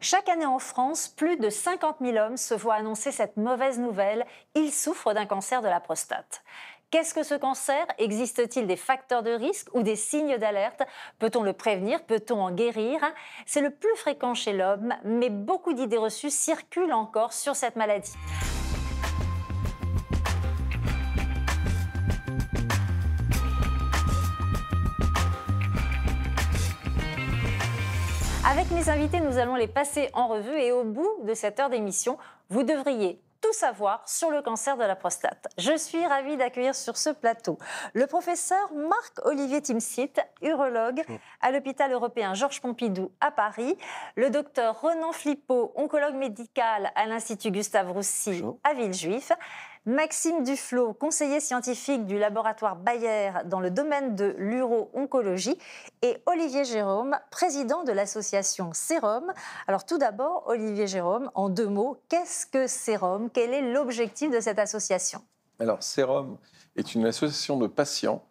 Chaque année en France, plus de 50 000 hommes se voient annoncer cette mauvaise nouvelle. Ils souffrent d'un cancer de la prostate. Qu'est-ce que ce cancer Existe-t-il des facteurs de risque ou des signes d'alerte Peut-on le prévenir Peut-on en guérir C'est le plus fréquent chez l'homme, mais beaucoup d'idées reçues circulent encore sur cette maladie. Avec mes invités, nous allons les passer en revue et au bout de cette heure d'émission, vous devriez tout savoir sur le cancer de la prostate. Je suis ravie d'accueillir sur ce plateau le professeur Marc-Olivier Timsit, urologue à l'hôpital européen Georges Pompidou à Paris, le docteur Renan Flippo, oncologue médical à l'Institut Gustave Roussy à Villejuif, Maxime Duflo, conseiller scientifique du laboratoire Bayer dans le domaine de l'uro-oncologie, et Olivier Jérôme, président de l'association Sérum. Alors tout d'abord, Olivier Jérôme, en deux mots, qu'est-ce que Sérum Quel est l'objectif de cette association Alors Sérum est une association de patients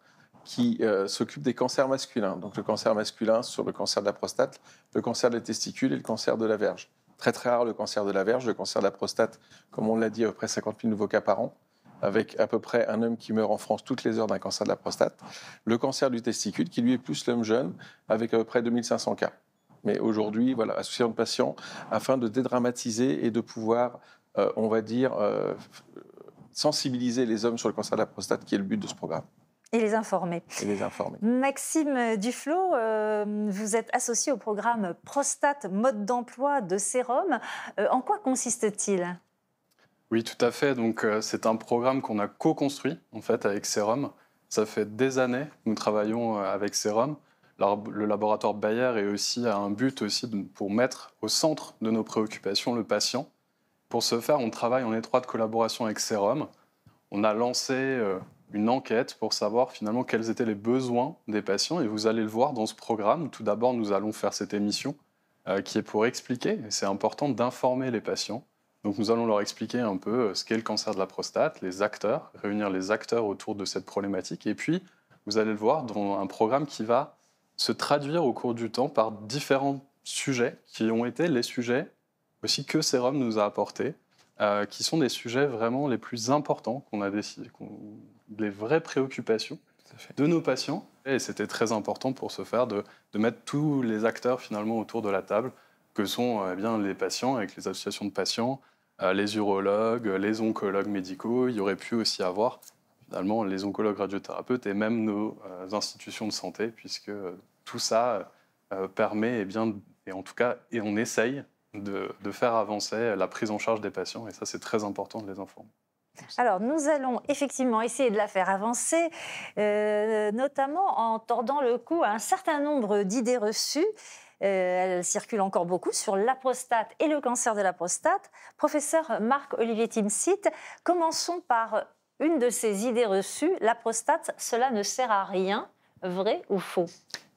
qui euh, s'occupe des cancers masculins, donc le cancer masculin sur le cancer de la prostate, le cancer des testicules et le cancer de la verge. Très très rare le cancer de la verge, le cancer de la prostate, comme on l'a dit, à peu près 50 000 nouveaux cas par an, avec à peu près un homme qui meurt en France toutes les heures d'un cancer de la prostate. Le cancer du testicule, qui lui est plus l'homme jeune, avec à peu près 2500 cas. Mais aujourd'hui, voilà, association de patients, afin de dédramatiser et de pouvoir, euh, on va dire, euh, sensibiliser les hommes sur le cancer de la prostate, qui est le but de ce programme. Et les informer. les Maxime Duflo, euh, vous êtes associé au programme Prostate Mode d'emploi de Sérum. Euh, en quoi consiste-t-il Oui, tout à fait. Donc, euh, c'est un programme qu'on a co-construit en fait avec Sérum. Ça fait des années que nous travaillons avec Sérum. Le laboratoire Bayer est aussi a un but aussi pour mettre au centre de nos préoccupations le patient. Pour ce faire, on travaille en étroite collaboration avec Sérum. On a lancé une enquête pour savoir finalement quels étaient les besoins des patients. Et vous allez le voir dans ce programme. Tout d'abord, nous allons faire cette émission euh, qui est pour expliquer, et c'est important d'informer les patients. Donc nous allons leur expliquer un peu euh, ce qu'est le cancer de la prostate, les acteurs, réunir les acteurs autour de cette problématique. Et puis, vous allez le voir dans un programme qui va se traduire au cours du temps par différents sujets qui ont été les sujets aussi que Sérum nous a apportés, euh, qui sont des sujets vraiment les plus importants qu'on a, décidé, qu'on les vraies préoccupations de nos patients. Et c'était très important pour ce faire de, mettre tous les acteurs finalement autour de la table, que sont euh, eh bien, les patients avec les associations de patients, euh, les urologues, les oncologues médicaux. Il y aurait pu aussi avoir finalement les oncologues radiothérapeutes et même nos euh, institutions de santé, puisque tout ça permet, eh bien, et en tout cas, et on essaye de, de faire avancer la prise en charge des patients. Et ça, c'est très important de les informer. Alors, nous allons effectivement essayer de la faire avancer, euh, notamment en tordant le cou à un certain nombre d'idées reçues. Euh, elles circulent encore beaucoup sur la prostate et le cancer de la prostate. Professeur Marc-Olivier Timsit, commençons par une de ces idées reçues. La prostate, cela ne sert à rien, vrai ou faux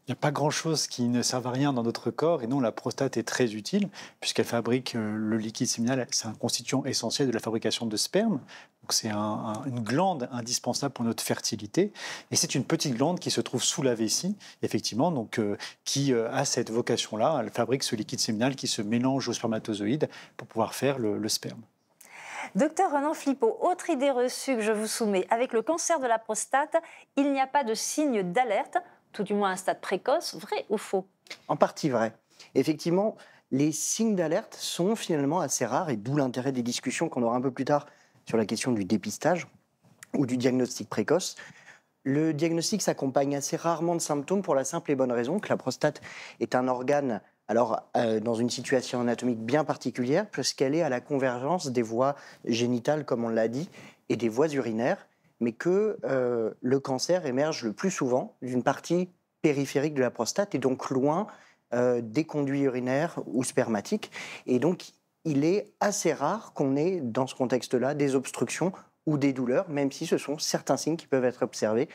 il n'y a pas grand-chose qui ne serve à rien dans notre corps, et non, la prostate est très utile, puisqu'elle fabrique euh, le liquide séminal, c'est un constituant essentiel de la fabrication de sperme, donc c'est une glande indispensable pour notre fertilité, et c'est une petite glande qui se trouve sous la vessie, effectivement, donc euh, qui euh, a cette vocation-là, elle fabrique ce liquide séminal qui se mélange aux spermatozoïdes pour pouvoir faire le, sperme. Docteur Renan Flippo, autre idée reçue que je vous soumets, avec le cancer de la prostate, il n'y a pas de signe d'alerte tout du moins à un stade précoce, vrai ou faux En partie vrai. Effectivement, les signes d'alerte sont finalement assez rares et d'où l'intérêt des discussions qu'on aura un peu plus tard sur la question du dépistage ou du diagnostic précoce. Le diagnostic s'accompagne assez rarement de symptômes pour la simple et bonne raison que la prostate est un organe alors, euh, dans une situation anatomique bien particulière, puisqu'elle est à la convergence des voies génitales, comme on l'a dit, et des voies urinaires mais que euh, le cancer émerge le plus souvent d'une partie périphérique de la prostate et donc loin euh, des conduits urinaires ou spermatiques. Et donc, il est assez rare qu'on ait, dans ce contexte-là, des obstructions ou des douleurs, même si ce sont certains signes qui peuvent être observés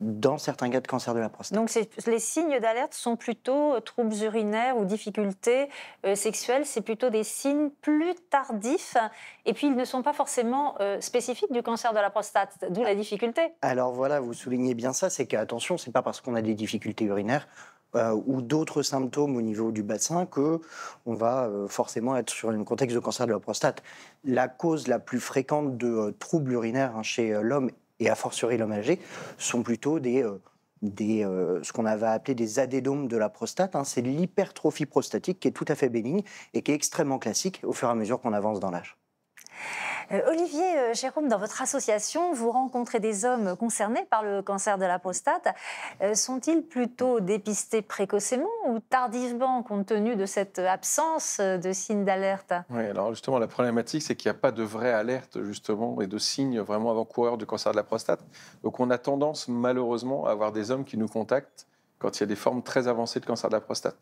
dans certains cas de cancer de la prostate. Donc les signes d'alerte sont plutôt euh, troubles urinaires ou difficultés euh, sexuelles, c'est plutôt des signes plus tardifs et puis ils ne sont pas forcément euh, spécifiques du cancer de la prostate, d'où la difficulté. Alors voilà, vous soulignez bien ça, c'est qu'attention, c'est pas parce qu'on a des difficultés urinaires ou d'autres symptômes au niveau du bassin que on va forcément être sur un contexte de cancer de la prostate. La cause la plus fréquente de troubles urinaires hein, chez l'homme et a fortiori l'homme âgé, sont plutôt des, euh, des, euh, ce qu'on avait appelé des adédomes de la prostate. Hein. C'est l'hypertrophie prostatique qui est tout à fait bénigne et qui est extrêmement classique au fur et à mesure qu'on avance dans l'âge. Euh, Olivier euh, Jérôme, dans votre association, vous rencontrez des hommes concernés par le cancer de la prostate. Euh, sont-ils plutôt dépistés précocement ou tardivement compte tenu de cette absence de signes d'alerte Oui, alors justement, la problématique, c'est qu'il n'y a pas de vraie alerte, justement, et de signes vraiment avant-coureurs du cancer de la prostate. Donc on a tendance, malheureusement, à avoir des hommes qui nous contactent quand il y a des formes très avancées de cancer de la prostate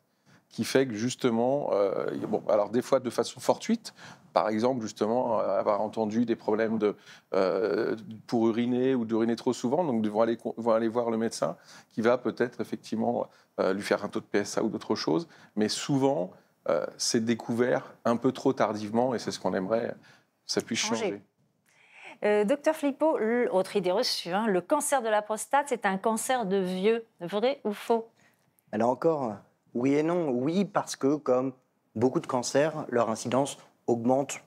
qui fait que justement, euh, bon, alors des fois de façon fortuite, par exemple, justement, euh, avoir entendu des problèmes de, euh, pour uriner ou d'uriner trop souvent, donc vont aller, vont aller voir le médecin qui va peut-être effectivement lui faire un taux de PSA ou d'autres choses, mais souvent, c'est découvert un peu trop tardivement et c'est ce qu'on aimerait, ça puisse changer. Euh, docteur Flippo, autre idée reçue, hein, le cancer de la prostate, c'est un cancer de vieux, vrai ou faux Alors encore, oui et non. Oui, parce que comme beaucoup de cancers, leur incidence augmente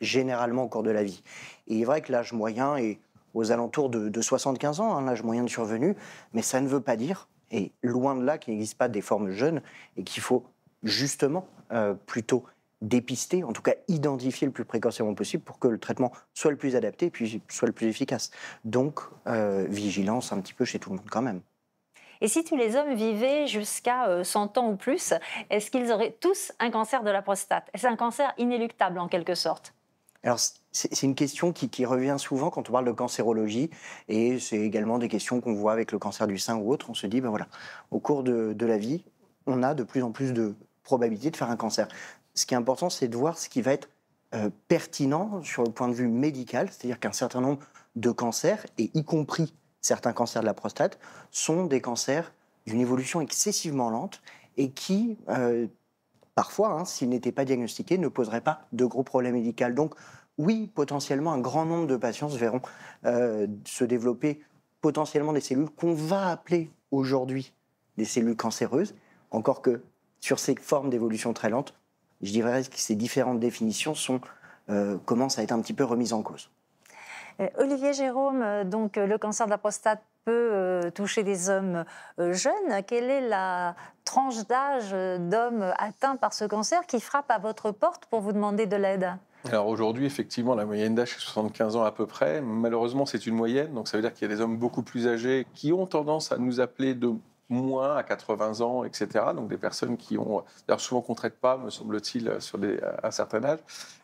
généralement au cours de la vie. Et il est vrai que l'âge moyen est aux alentours de, 75 ans, un hein, l'âge moyen de survenue, mais ça ne veut pas dire, et loin de là qu'il n'existe pas des formes jeunes, et qu'il faut justement euh, plutôt dépister, en tout cas identifier le plus précocement possible pour que le traitement soit le plus adapté et puis soit le plus efficace. Donc, euh, vigilance un petit peu chez tout le monde quand même. Et si tous les hommes vivaient jusqu'à 100 euh, ans ou plus, est-ce qu'ils auraient tous un cancer de la prostate C'est un cancer inéluctable en quelque sorte. Alors, c'est une question qui, revient souvent quand on parle de cancérologie, et c'est également des questions qu'on voit avec le cancer du sein ou autre. On se dit, ben voilà, au cours de, la vie, on a de plus en plus de probabilités de faire un cancer. Ce qui est important, c'est de voir ce qui va être euh, pertinent sur le point de vue médical, c'est-à-dire qu'un certain nombre de cancers, et y compris certains cancers de la prostate, sont des cancers d'une évolution excessivement lente et qui, euh, parfois, hein, s'ils n'étaient pas diagnostiqués, ne poseraient pas de gros problèmes médicaux. Donc, oui, potentiellement, un grand nombre de patients verront euh, se développer potentiellement des cellules qu'on va appeler aujourd'hui des cellules cancéreuses, encore que sur ces formes d'évolution très lente, je dirais que ces différentes définitions euh, commencent à être un petit peu remises en cause. Euh, Olivier Jérôme, euh, donc euh, le cancer de la prostate peut toucher des hommes jeunes. Quelle est la tranche d'âge d'hommes atteints par ce cancer qui frappe à votre porte pour vous demander de l'aide alors aujourd'hui, effectivement, la moyenne d'âge est 75 ans à peu près. Malheureusement, c'est une moyenne, donc ça veut dire qu'il y a des hommes beaucoup plus âgés qui ont tendance à nous appeler de moins à 80 ans, etc. Donc des personnes qui ont, d'ailleurs souvent qu'on ne traite pas, me semble-t-il, sur un certain âge.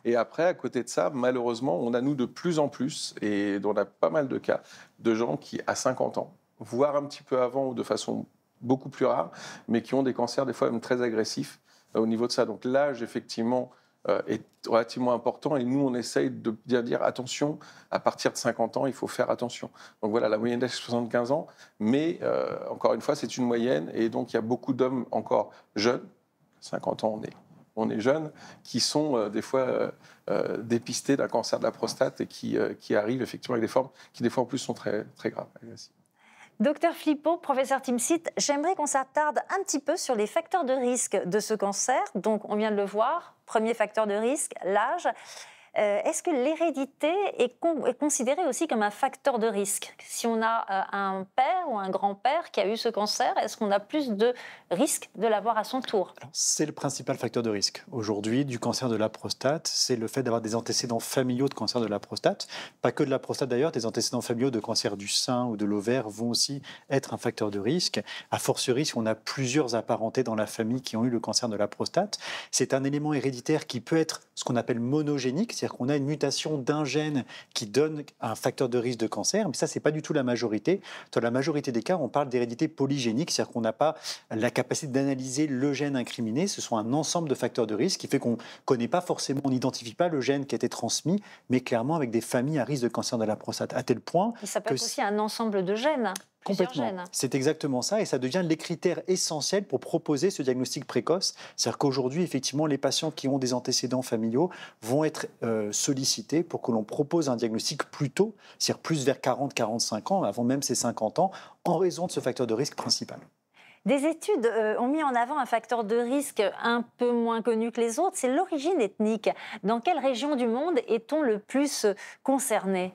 Et après, à côté de ça, malheureusement, on a nous de plus en plus, et on a pas mal de cas, de gens qui, à 50 ans, voire un petit peu avant ou de façon beaucoup plus rare, mais qui ont des cancers des fois même très agressifs euh, au niveau de ça. Donc l'âge, effectivement, euh, est relativement important et nous, on essaye de bien dire attention, à partir de 50 ans, il faut faire attention. Donc voilà, la moyenne d'âge, 75 ans, mais euh, encore une fois, c'est une moyenne et donc il y a beaucoup d'hommes encore jeunes, 50 ans, on est, on est jeunes, qui sont euh, des fois dépistés d'un cancer de la prostate et qui, qui, arrivent effectivement avec des formes qui, des fois, en plus, sont très, très graves, Docteur Flippo, professeur Timsit, j'aimerais qu'on s'attarde un petit peu sur les facteurs de risque de ce cancer. Donc, on vient de le voir, premier facteur de risque, l'âge. Euh, est-ce que l'hérédité est, considérée aussi comme un facteur de risque Si on a euh, un père ou un grand-père qui a eu ce cancer, est-ce qu'on a plus de risque de l'avoir à son tour C'est le principal facteur de risque aujourd'hui du cancer de la prostate, c'est le fait d'avoir des antécédents familiaux de cancer de la prostate. Pas que de la prostate d'ailleurs, des antécédents familiaux de cancer du sein ou de l'ovaire vont aussi être un facteur de risque. A fortiori, si on a plusieurs apparentés dans la famille qui ont eu le cancer de la prostate, c'est un élément héréditaire qui peut être ce qu'on appelle monogénique, c'est-à-dire qu'on a une mutation d'un gène qui donne un facteur de risque de cancer, mais ça, n'est pas du tout la majorité. Dans la majorité des cas, on parle d'hérédité polygénique, c'est-à-dire qu'on n'a pas la capacité d'analyser le gène incriminé. Ce sont un ensemble de facteurs de risque qui fait qu'on connaît pas forcément, on n'identifie pas le gène qui a été transmis, mais clairement avec des familles à risque de cancer de la prostate, à tel point. Et ça peut être aussi un ensemble de gènes. Hein. Complètement. C'est exactement ça, et ça devient les critères essentiels pour proposer ce diagnostic précoce. C'est-à-dire qu'aujourd'hui, effectivement, les patients qui ont des antécédents familiaux vont être euh, sollicités pour que l'on propose un diagnostic plus tôt, c'est-à-dire plus vers 40-45 ans, avant même ses 50 ans, en raison de ce facteur de risque principal. Des études euh, ont mis en avant un facteur de risque un peu moins connu que les autres, c'est l'origine ethnique. Dans quelle région du monde est-on le plus concerné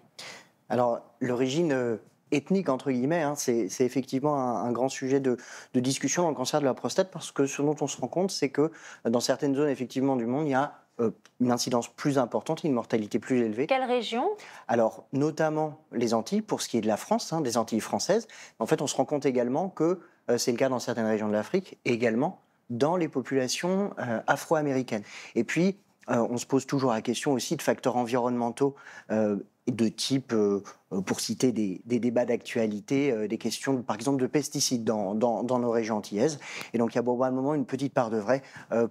Alors, l'origine euh, ethnique, entre guillemets, hein, c'est effectivement un, grand sujet de, discussion dans le cancer de la prostate parce que ce dont on se rend compte, c'est que euh, dans certaines zones effectivement du monde, il y a euh, une incidence plus importante, une mortalité plus élevée. Quelle région Alors, notamment les Antilles, pour ce qui est de la France, hein, des Antilles françaises. En fait, on se rend compte également que euh, c'est le cas dans certaines régions de l'Afrique, et également dans les populations afro-américaines. Et puis, euh, on se pose toujours la question aussi de facteurs environnementaux euh, de type, euh, pour citer des, débats d'actualité, des questions, par exemple, de pesticides dans, nos régions antillaises. Et donc, il y a moment une petite part de vrai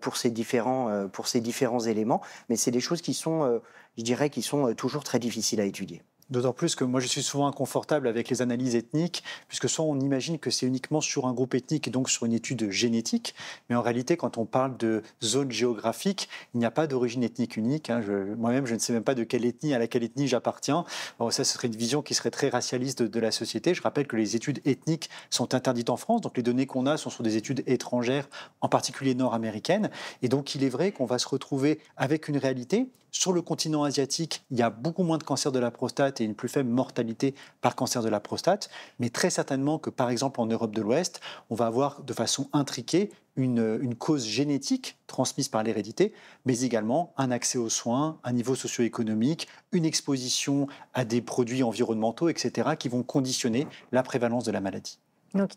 pour, ces différents, pour ces différents éléments, mais c'est des choses qui sont, je dirais, qui sont toujours très difficiles à étudier. D'autant plus que moi je suis souvent inconfortable avec les analyses ethniques, puisque soit on imagine que c'est uniquement sur un groupe ethnique et donc sur une étude génétique, mais en réalité quand on parle de zone géographique, il n'y a pas d'origine ethnique unique. Hein. Moi-même je ne sais même pas de quelle ethnie à laquelle ethnie j'appartiens. Bon, ça ce serait une vision qui serait très racialiste de, la société. Je rappelle que les études ethniques sont interdites en France, donc les données qu'on a sont sur des études étrangères, en particulier nord-américaines. Et donc il est vrai qu'on va se retrouver avec une réalité sur le continent asiatique, il y a beaucoup moins de cancers de la prostate et une plus faible mortalité par cancer de la prostate, mais très certainement que par exemple en Europe de l'Ouest, on va avoir de façon intriquée une, une, cause génétique transmise par l'hérédité, mais également un accès aux soins, un niveau socio-économique, une exposition à des produits environnementaux, etc., qui vont conditionner la prévalence de la maladie.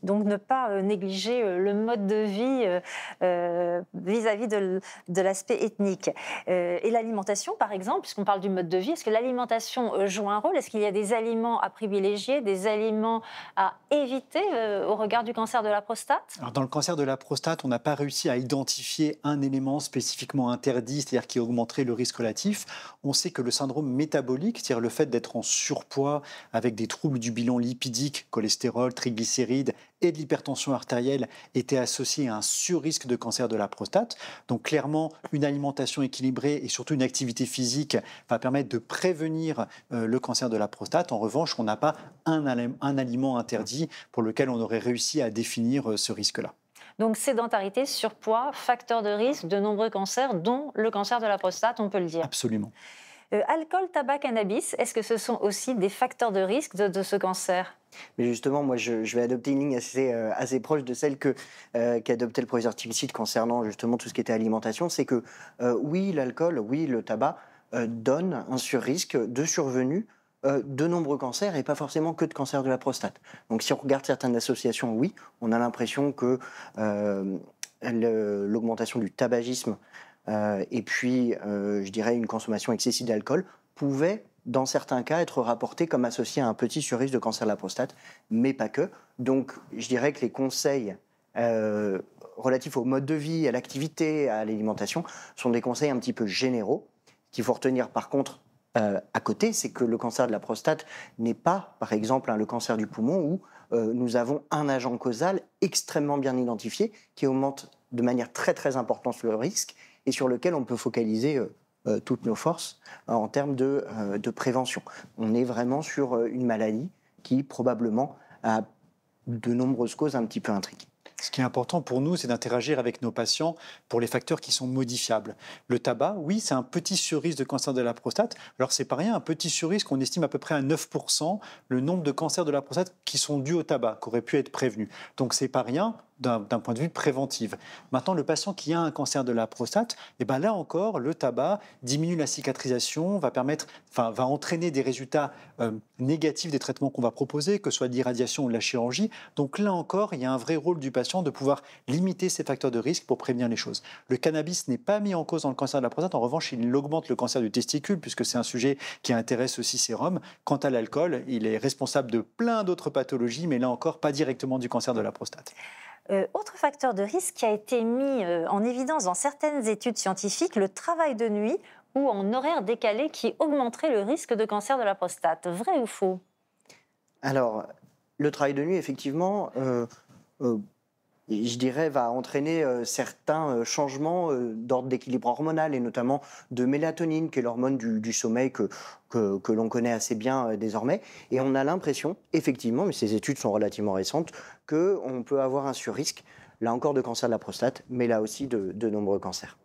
Donc, ne pas euh, négliger euh, le mode de vie euh, vis-à-vis de, l'aspect ethnique. et l'alimentation, par exemple, puisqu'on parle du mode de vie, est-ce que l'alimentation joue un rôle Est-ce qu'il y a des aliments à privilégier, des aliments à éviter au regard du cancer de la prostate Dans le cancer de la prostate, on n'a pas réussi à identifier un élément spécifiquement interdit, c'est-à-dire qui augmenterait le risque relatif. On sait que le syndrome métabolique, c'est-à-dire le fait d'être en surpoids avec des troubles du bilan lipidique, cholestérol, triglycérides, et de l'hypertension artérielle étaient associés à un surrisque de cancer de la prostate. Donc clairement, une alimentation équilibrée et surtout une activité physique va permettre de prévenir euh, le cancer de la prostate. En revanche, on n'a pas un, aliment interdit pour lequel on aurait réussi à définir euh, ce risque-là. Donc sédentarité, surpoids, facteur de risque de nombreux cancers, dont le cancer de la prostate, on peut le dire. Absolument. Euh, alcool, tabac, cannabis, est-ce que ce sont aussi des facteurs de risque de, ce cancer mais justement, moi, je, vais adopter une ligne assez, euh, assez proche de celle que euh, qu'a le professeur Timicide concernant justement tout ce qui était alimentation. C'est que oui, l'alcool, oui, le tabac donne un sur-risque de survenue de nombreux cancers et pas forcément que de cancer de la prostate. Donc si on regarde certaines associations, oui, on a l'impression que l'augmentation du tabagisme euh, et puis, euh, je dirais, une consommation excessive d'alcool pouvait dans certains cas, être rapportée comme associée à un petit surrisque de cancer de la prostate, mais pas que. Donc, je dirais que les conseils euh, relatifs au mode de vie, à l'activité, à l'alimentation, sont des conseils un petit peu généraux. qu'il faut retenir, par contre, à côté, c'est que le cancer de la prostate n'est pas, par exemple, hein, le cancer du poumon, où nous avons un agent causal extrêmement bien identifié qui augmente de manière très très importante le risque sur lequel on peut focaliser euh, euh, toutes nos forces euh, en termes de, prévention. On est vraiment sur une maladie qui probablement a de nombreuses causes un petit peu intriquées. Ce qui est important pour nous, c'est d'interagir avec nos patients pour les facteurs qui sont modifiables. Le tabac, oui, c'est un petit sur de cancer de la prostate. Alors, c'est pas rien, un petit sur qu'on estime à peu près à 9% le nombre de cancers de la prostate qui sont dus au tabac, qui auraient pu être prévenus. Donc, c'est pas rien d'un point de vue préventif. Maintenant, le patient qui a un cancer de la prostate, eh ben là encore, le tabac diminue la cicatrisation, va permettre, va entraîner des résultats euh, négatifs des traitements qu'on va proposer, que ce soit d'irradiation l'irradiation ou de la chirurgie. Donc là encore, il y a un vrai rôle du patient de pouvoir limiter ces facteurs de risque pour prévenir les choses. Le cannabis n'est pas mis en cause dans le cancer de la prostate. En revanche, il augmente le cancer du testicule puisque c'est un sujet qui intéresse aussi Sérum. Quant à l'alcool, il est responsable de plein d'autres pathologies, mais là encore, pas directement du cancer de la prostate. Euh, autre facteur de risque qui a été mis euh, en évidence dans certaines études scientifiques, le travail de nuit ou en horaire décalé qui augmenterait le risque de cancer de la prostate. Vrai ou faux Alors, le travail de nuit, effectivement, euh, je dirais, va entraîner euh, certains euh, changements euh, d'ordre d'équilibre hormonal et notamment de mélatonine, qui est l'hormone du, sommeil que, que, l'on connaît assez bien désormais. Et on a l'impression, effectivement, mais ces études sont relativement récentes, qu'on peut avoir un surrisque, là encore de cancer de la prostate, mais là aussi de, nombreux cancers.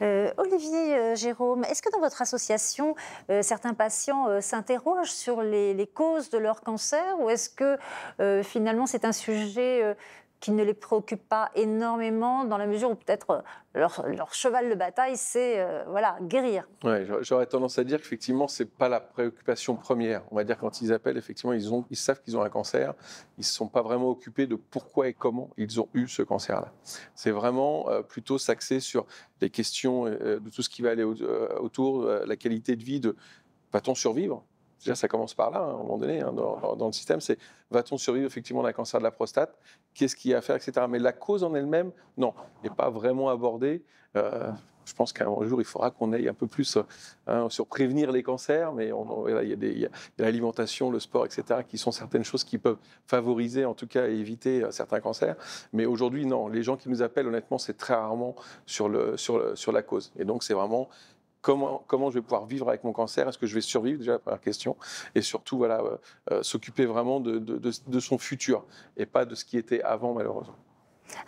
Olivier Jérôme, est-ce que dans votre association, certains patients s'interrogent sur les, causes de leur cancer ou est-ce que finalement c'est un sujet qui ne les préoccupe pas énormément dans la mesure où peut-être euh, leur, cheval de bataille, c'est euh, voilà, guérir. Ouais, j'aurais tendance à dire qu'effectivement, ce n'est pas la préoccupation première. On va dire quand ils appellent, effectivement, ils, ont, ils savent qu'ils ont un cancer. Ils ne sont pas vraiment occupés de pourquoi et comment ils ont eu ce cancer-là. C'est vraiment euh, plutôt s'axer sur les questions de tout ce qui va aller autour, la qualité de vie de va-t-on survivre ça commence par là, hein, à un moment donné, hein, dans, le système, c'est va-t-on survivre effectivement d'un cancer de la prostate Qu'est-ce qu'il y a à faire, etc. Mais la cause en elle-même, non, n'est pas vraiment abordée. Euh, je pense qu'un jour, il faudra qu'on aille un peu plus hein, sur prévenir les cancers, mais on, il, y a l'alimentation, le sport, etc., qui sont certaines choses qui peuvent favoriser, en tout cas éviter euh, certains cancers. Mais aujourd'hui, non, les gens qui nous appellent, honnêtement, c'est très rarement sur, le, sur, sur la cause. Et donc, c'est vraiment comment, je vais pouvoir vivre avec mon cancer, est-ce que je vais survivre déjà, la première question, et surtout voilà, euh, euh, s'occuper vraiment de, de son futur et pas de ce qui était avant malheureusement.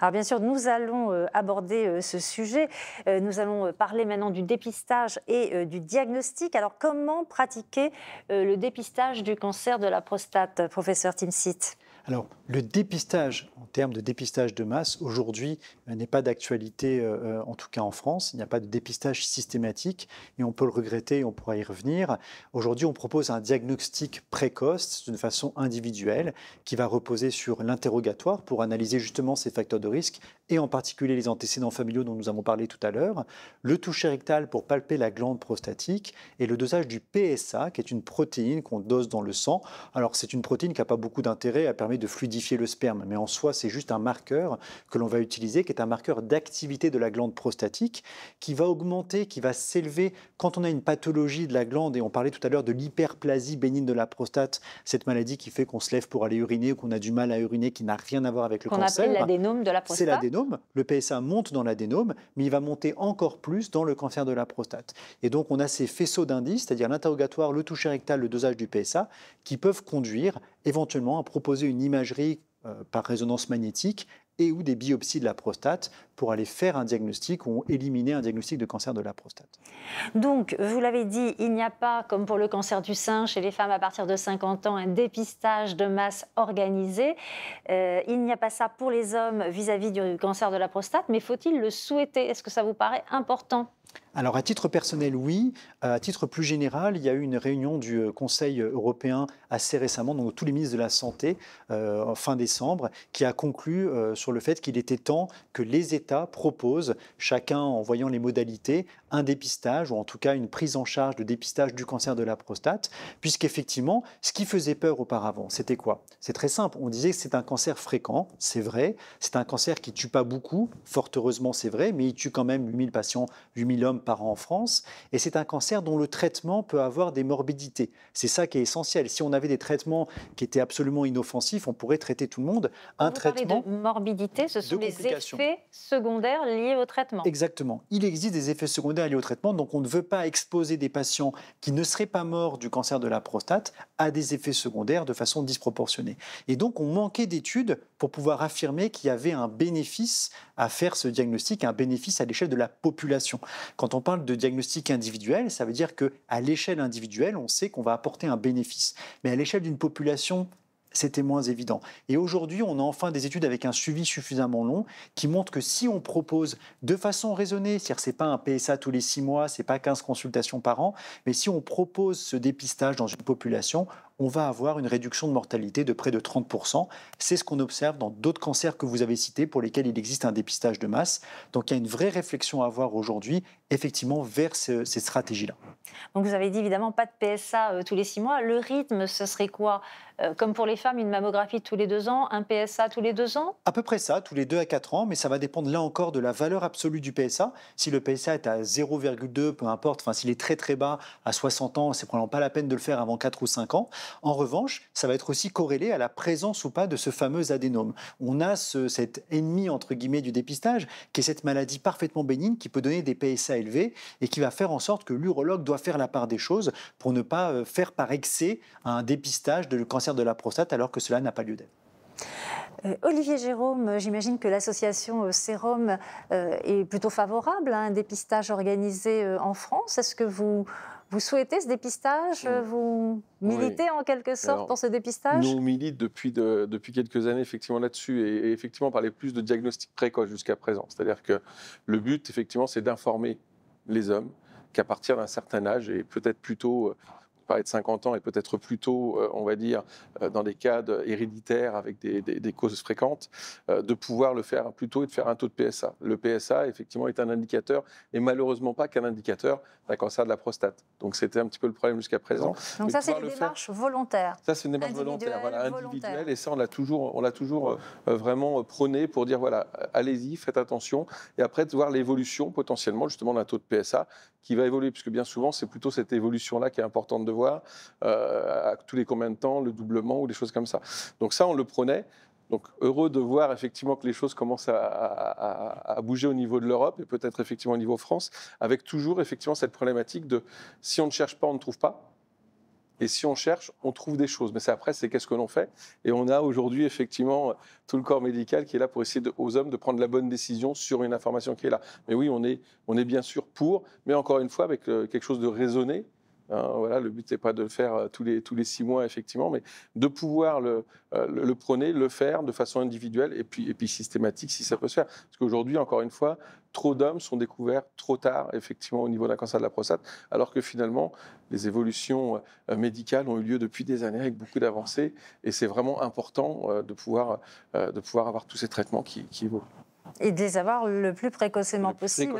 Alors bien sûr, nous allons euh, aborder ce sujet. Nous allons parler maintenant du dépistage et du diagnostic. Alors comment pratiquer le dépistage du cancer de la prostate, professeur Timsit alors, le dépistage, en termes de dépistage de masse, aujourd'hui euh, n'est pas d'actualité, euh, euh, en tout cas en France. Il n'y a pas de dépistage systématique et on peut le regretter et on pourra y revenir. Aujourd'hui, on propose un diagnostic précoce d'une façon individuelle qui va reposer sur l'interrogatoire pour analyser justement ces facteurs de risque et en particulier les antécédents familiaux dont nous avons parlé tout à l'heure, le toucher rectal pour palper la glande prostatique et le dosage du PSA, qui est une protéine qu'on dose dans le sang. Alors, c'est une protéine qui n'a pas beaucoup d'intérêt, à permettre de fluidifier le sperme. Mais en soi, c'est juste un marqueur que l'on va utiliser, qui est un marqueur d'activité de la glande prostatique, qui va augmenter, qui va s'élever quand on a une pathologie de la glande. Et on parlait tout à l'heure de l'hyperplasie bénigne de la prostate, cette maladie qui fait qu'on se lève pour aller uriner ou qu'on a du mal à uriner, qui n'a rien à voir avec le cancer. de la prostate. C'est l'adénome. Le PSA monte dans l'adénome, mais il va monter encore plus dans le cancer de la prostate. Et donc, on a ces faisceaux d'indices, c'est-à-dire l'interrogatoire, le toucher rectal, le dosage du PSA, qui peuvent conduire éventuellement à proposer une imagerie euh, par résonance magnétique et ou des biopsies de la prostate pour aller faire un diagnostic ou éliminer un diagnostic de cancer de la prostate. Donc, vous l'avez dit, il n'y a pas, comme pour le cancer du sein, chez les femmes à partir de 50 ans, un dépistage de masse organisé. Euh, il n'y a pas ça pour les hommes vis-à-vis -vis du cancer de la prostate, mais faut-il le souhaiter Est-ce que ça vous paraît important alors à titre personnel, oui. Euh, à titre plus général, il y a eu une réunion du euh, Conseil européen assez récemment, donc tous les ministres de la Santé, euh, fin décembre, qui a conclu euh, sur le fait qu'il était temps que les États proposent, chacun en voyant les modalités, un dépistage, ou en tout cas une prise en charge de dépistage du cancer de la prostate, puisqu'effectivement, ce qui faisait peur auparavant, c'était quoi C'est très simple, on disait que c'est un cancer fréquent, c'est vrai, c'est un cancer qui tue pas beaucoup, fort heureusement c'est vrai, mais il tue quand même 8000 patients, 8000 hommes par an en France, et c'est un cancer dont le traitement peut avoir des morbidités. C'est ça qui est essentiel. Si on avait des traitements qui étaient absolument inoffensifs, on pourrait traiter tout le monde. Un traitement de morbidité, ce sont les effets secondaires liés au traitement. Exactement. Il existe des effets secondaires liés au traitement, donc on ne veut pas exposer des patients qui ne seraient pas morts du cancer de la prostate à des effets secondaires de façon disproportionnée. Et donc on manquait d'études pour pouvoir affirmer qu'il y avait un bénéfice à faire ce diagnostic, un bénéfice à l'échelle de la population. Quand on parle de diagnostic individuel, ça veut dire que à l'échelle individuelle, on sait qu'on va apporter un bénéfice. Mais à l'échelle d'une population c'était moins évident. Et aujourd'hui, on a enfin des études avec un suivi suffisamment long qui montrent que si on propose de façon raisonnée, c'est-à-dire c'est pas un PSA tous les six mois, c'est pas 15 consultations par an, mais si on propose ce dépistage dans une population, on va avoir une réduction de mortalité de près de 30%. C'est ce qu'on observe dans d'autres cancers que vous avez cités pour lesquels il existe un dépistage de masse. Donc il y a une vraie réflexion à avoir aujourd'hui, effectivement, vers ces stratégies-là. Donc vous avez dit évidemment pas de PSA euh, tous les six mois. Le rythme, ce serait quoi euh, Comme pour les femmes, une mammographie tous les deux ans, un PSA tous les deux ans À peu près ça, tous les deux à quatre ans, mais ça va dépendre là encore de la valeur absolue du PSA. Si le PSA est à 0,2, peu importe, enfin s'il est très très bas à 60 ans, c'est probablement pas la peine de le faire avant 4 ou 5 ans. En revanche, ça va être aussi corrélé à la présence ou pas de ce fameux adénome. On a ce, cet ennemi, entre guillemets, du dépistage, qui est cette maladie parfaitement bénigne qui peut donner des PSA élevés et qui va faire en sorte que l'urologue doit faire la part des choses pour ne pas euh, faire par excès un dépistage de le cancer de la prostate alors que cela n'a pas lieu d'être. Euh, Olivier Jérôme, j'imagine que l'association euh, Sérum est plutôt favorable à un dépistage organisé en France. Est-ce que vous, vous souhaitez ce dépistage euh, Vous militez en quelque sorte pour ce dépistage Nous, on milite depuis, depuis quelques années effectivement là-dessus et, effectivement on parlait plus de diagnostic précoce jusqu'à présent. C'est-à-dire que le but effectivement c'est d'informer les hommes qu'à partir d'un certain âge et peut-être plutôt euh, parler de 50 ans et peut-être plus tôt, euh, on va dire, euh, dans des cadres héréditaires avec des, causes fréquentes, euh, de pouvoir le faire plus tôt et de faire un taux de PSA. Le PSA, effectivement, est un indicateur et malheureusement pas qu'un indicateur d'un cancer de la prostate. Donc c'était un petit peu le problème jusqu'à présent. Donc ça, c'est une démarche volontaire. Ça, c'est une démarche volontaire, voilà, individuelle. Et ça, on l'a toujours, on l'a toujours vraiment prôné pour dire voilà, allez-y, faites attention. Et après, de voir l'évolution potentiellement justement d'un taux de PSA qui va évoluer, puisque bien souvent, c'est plutôt cette évolution-là qui est importante de voir, euh, à tous les combien de temps, le doublement ou des choses comme ça. Donc ça, on le prenait. Donc heureux de voir effectivement que les choses commencent à, à bouger au niveau de l'Europe et peut-être effectivement au niveau France, avec toujours effectivement cette problématique de si on ne cherche pas, on ne trouve pas. Et si on cherche, on trouve des choses. Mais c'est après, c'est qu'est-ce que l'on fait. Et on a aujourd'hui effectivement tout le corps médical qui est là pour essayer aux hommes de prendre la bonne décision sur une information qui est là. Mais oui, on est, on est bien sûr pour, mais encore une fois avec euh, quelque chose de raisonné euh, voilà, le but n'est pas de le faire euh, tous les, tous les six mois, effectivement, mais de pouvoir le, euh, le, prôner, le faire de façon individuelle et puis, et systématique si ça peut se faire. Parce qu'aujourd'hui, encore une fois, trop d'hommes sont découverts trop tard, effectivement, au niveau d'un cancer de la prostate, alors que finalement, les évolutions médicales ont eu lieu depuis des années avec beaucoup d'avancées et c'est vraiment important de pouvoir, de pouvoir avoir tous ces traitements qui, qui évoluent et de les avoir le plus précocement possible,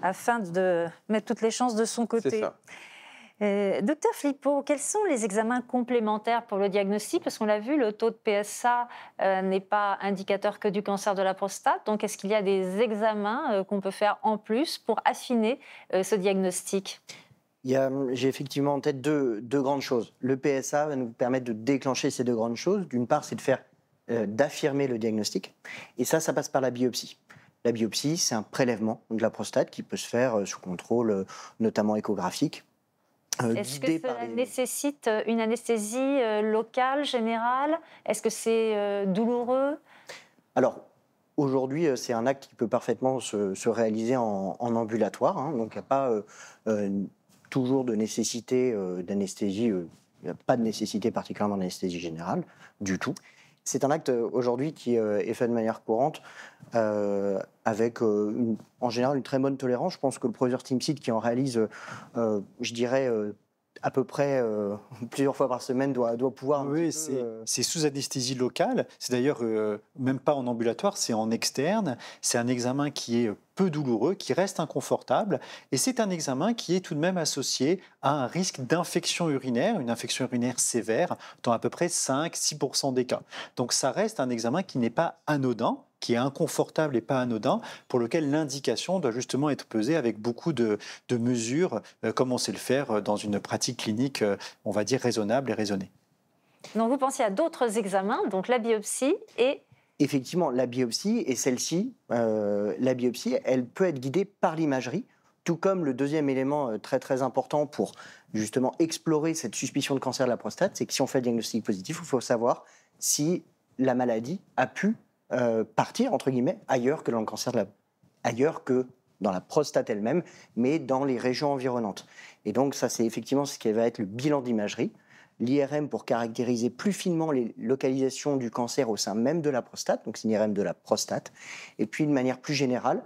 afin de mettre toutes les chances de son côté. Euh, docteur Flippo, quels sont les examens complémentaires pour le diagnostic Parce qu'on l'a vu, le taux de PSA euh, n'est pas indicateur que du cancer de la prostate. Donc, est-ce qu'il y a des examens euh, qu'on peut faire en plus pour affiner ce diagnostic hum, j'ai effectivement en tête deux, grandes choses. Le PSA va nous permettre de déclencher ces deux grandes choses. D'une part, c'est de faire d'affirmer le diagnostic, et ça, ça passe par la biopsie. La biopsie, c'est un prélèvement de la prostate qui peut se faire sous contrôle, notamment échographique, euh, Est-ce que cela nécessite euh, une anesthésie euh, locale, générale Est-ce que c'est douloureux Alors, Aujourd'hui, c'est un acte qui peut parfaitement se, réaliser en, ambulatoire, hein. donc il n'y a pas toujours de nécessité d'anesthésie, il n'y a pas de nécessité particulièrement d'anesthésie générale du tout. C'est un acte euh, aujourd'hui qui euh, est fait de manière courante, euh, avec en général une très bonne tolérance. Je pense que le Team TeamSeed qui en réalise, je dirais, à peu près euh, plusieurs fois par semaine doit, doit pouvoir. Oui, euh, c'est sous anesthésie locale. C'est d'ailleurs euh, même pas en ambulatoire, c'est en externe. C'est un examen qui est peu douloureux, qui reste inconfortable. Et c'est un examen qui est tout de même associé à un risque d'infection urinaire, une infection urinaire sévère, dans à peu près 5-6% des cas. Donc ça reste un examen qui n'est pas anodin qui est inconfortable et pas anodin, pour lequel l'indication doit justement être pesée avec beaucoup de, de mesures, Comment euh, comme on sait le faire euh, dans une pratique clinique, euh, on va dire, raisonnable et raisonnée. Donc vous pensez à d'autres examens, donc la biopsie et... Effectivement, la biopsie et celle-ci, la biopsie, elle peut être guidée par l'imagerie, tout comme le deuxième élément très très important pour justement explorer cette suspicion de cancer de la prostate, c'est que si on fait le diagnostic positif, il faut savoir si la maladie a pu euh, partir, entre guillemets, ailleurs que dans le cancer de la... ailleurs que dans la prostate elle-même, mais dans les régions environnantes. Et donc ça, c'est effectivement ce qui va être le bilan d'imagerie, l'IRM pour caractériser plus finement les localisations du cancer au sein même de la prostate, donc c'est une IRM de la prostate, et puis de manière plus générale,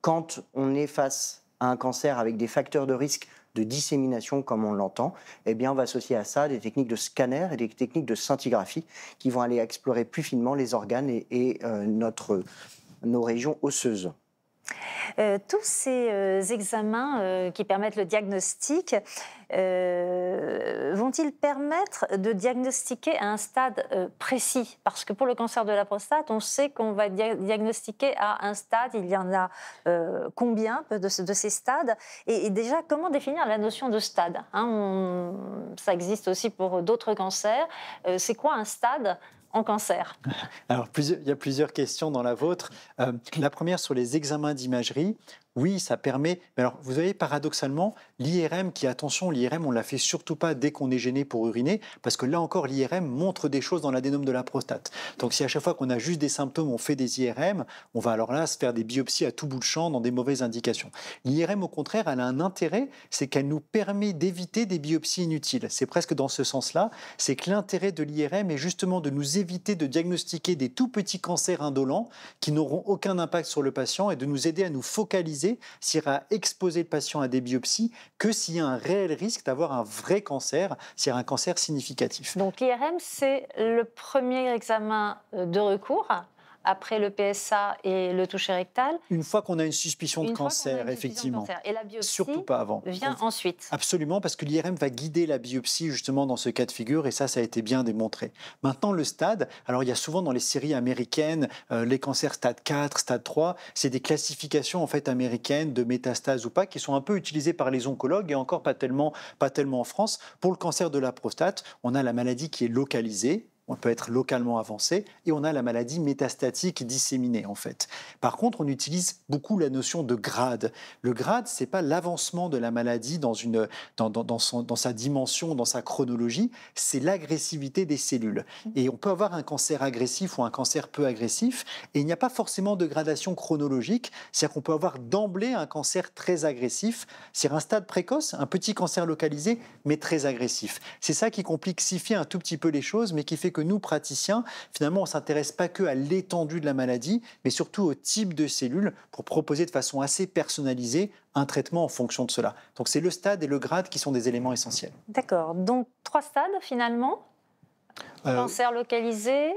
quand on est face à un cancer avec des facteurs de risque de dissémination comme on l'entend, eh bien on va associer à ça des techniques de scanner et des techniques de scintigraphie qui vont aller explorer plus finement les organes et, euh, nos régions osseuses. Euh, tous ces euh, examens euh, qui permettent le diagnostic vont-ils permettre de diagnostiquer à un stade précis Parce que pour le cancer de la prostate, on sait qu'on va diagnostiquer à un stade. Il y en a combien de, ces stades et, déjà, comment définir la notion de stade hein? Ça existe aussi pour d'autres cancers. C'est quoi un stade cancer Alors, il y a plusieurs questions dans la vôtre. Euh, la première sur les examens d'imagerie oui, ça permet. Mais alors, vous avez paradoxalement l'IRM qui, attention, l'IRM, on la fait surtout pas dès qu'on est gêné pour uriner, parce que là encore, l'IRM montre des choses dans l'adénome de la prostate. Donc, si à chaque fois qu'on a juste des symptômes, on fait des IRM, on va alors là se faire des biopsies à tout bout de champ dans des mauvaises indications. L'IRM, au contraire, elle a un intérêt, c'est qu'elle nous permet d'éviter des biopsies inutiles. C'est presque dans ce sens-là. C'est que l'intérêt de l'IRM est justement de nous éviter de diagnostiquer des tout petits cancers indolents qui n'auront aucun impact sur le patient et de nous aider à nous focaliser sera exposer le patient à des biopsies que s'il y a un réel risque d'avoir un vrai cancer, s'il y a un cancer significatif. Donc l'IRM, c'est le premier examen euh, de recours après le PSA et le toucher rectal. Une fois qu'on a une suspicion de cancer, effectivement. Et la biopsie Surtout pas avant. vient ensuite. Absolument, parce que l'IRM va guider la biopsie justement dans ce cas de figure, et ça, ça a été bien démontré. Maintenant, le stade, alors il y a souvent dans les séries américaines euh, les cancers stade 4, stade 3, c'est des classifications en fait américaines de métastases ou pas qui sont un peu utilisées par les oncologues et encore pas tellement, pas tellement en France. Pour le cancer de la prostate, on a la maladie qui est localisée, on peut être localement avancé, et on a la maladie métastatique disséminée en fait. Par contre, on utilise beaucoup la notion de grade. Le grade, c'est pas l'avancement de la maladie dans, une, dans, dans, sa dimension, dans sa chronologie, c'est l'agressivité des cellules. Et on peut avoir un cancer agressif ou un cancer peu agressif, et il n'y a pas forcément de gradation chronologique, c'est-à-dire qu'on peut avoir d'emblée un cancer très agressif, c'est un stade précoce, un petit cancer localisé, mais très agressif. C'est ça qui complexifie un tout petit peu les choses, mais qui fait que nous, praticiens, finalement, on s'intéresse pas que à l'étendue de la maladie, mais surtout au type de cellules pour proposer de façon assez personnalisée un traitement en fonction de cela. Donc c'est le stade et le grade qui sont des éléments essentiels. D'accord. Donc trois stades finalement euh, Cancer localisé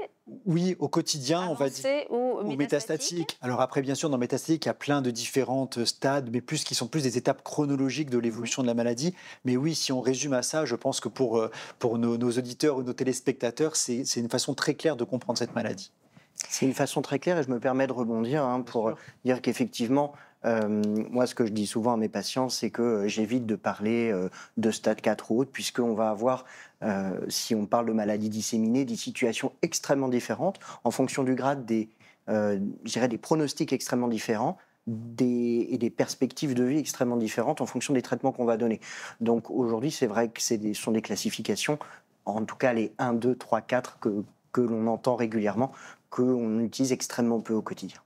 Oui, au quotidien, on va dire. Ou, métastatique. Alors après, bien sûr, dans métastatique, il y a plein de différentes stades, mais plus qui sont plus des étapes chronologiques de mhm. l'évolution de la maladie. Mais oui, si on résume à ça, je pense que pour, euh, pour nos, auditeurs ou nos téléspectateurs, c'est une façon très claire de comprendre cette maladie. C'est une façon très claire et je me permets de rebondir hein, pour euh, dire qu'effectivement, euh, moi, ce que je dis souvent à mes patients, c'est que euh, j'évite de parler euh, de stade 4 ou autre, puisqu'on va avoir, si on parle de maladies disséminées, des situations extrêmement différentes en fonction du grade des, des pronostics extrêmement différents. et des perspectives de vie extrêmement différentes en fonction des traitements qu'on va donner. Donc aujourd'hui, c'est vrai que ce sont des classifications, en tout cas les 1, 2, 3, 4 que, que l'on entend régulièrement, qu'on utilise extrêmement peu au quotidien.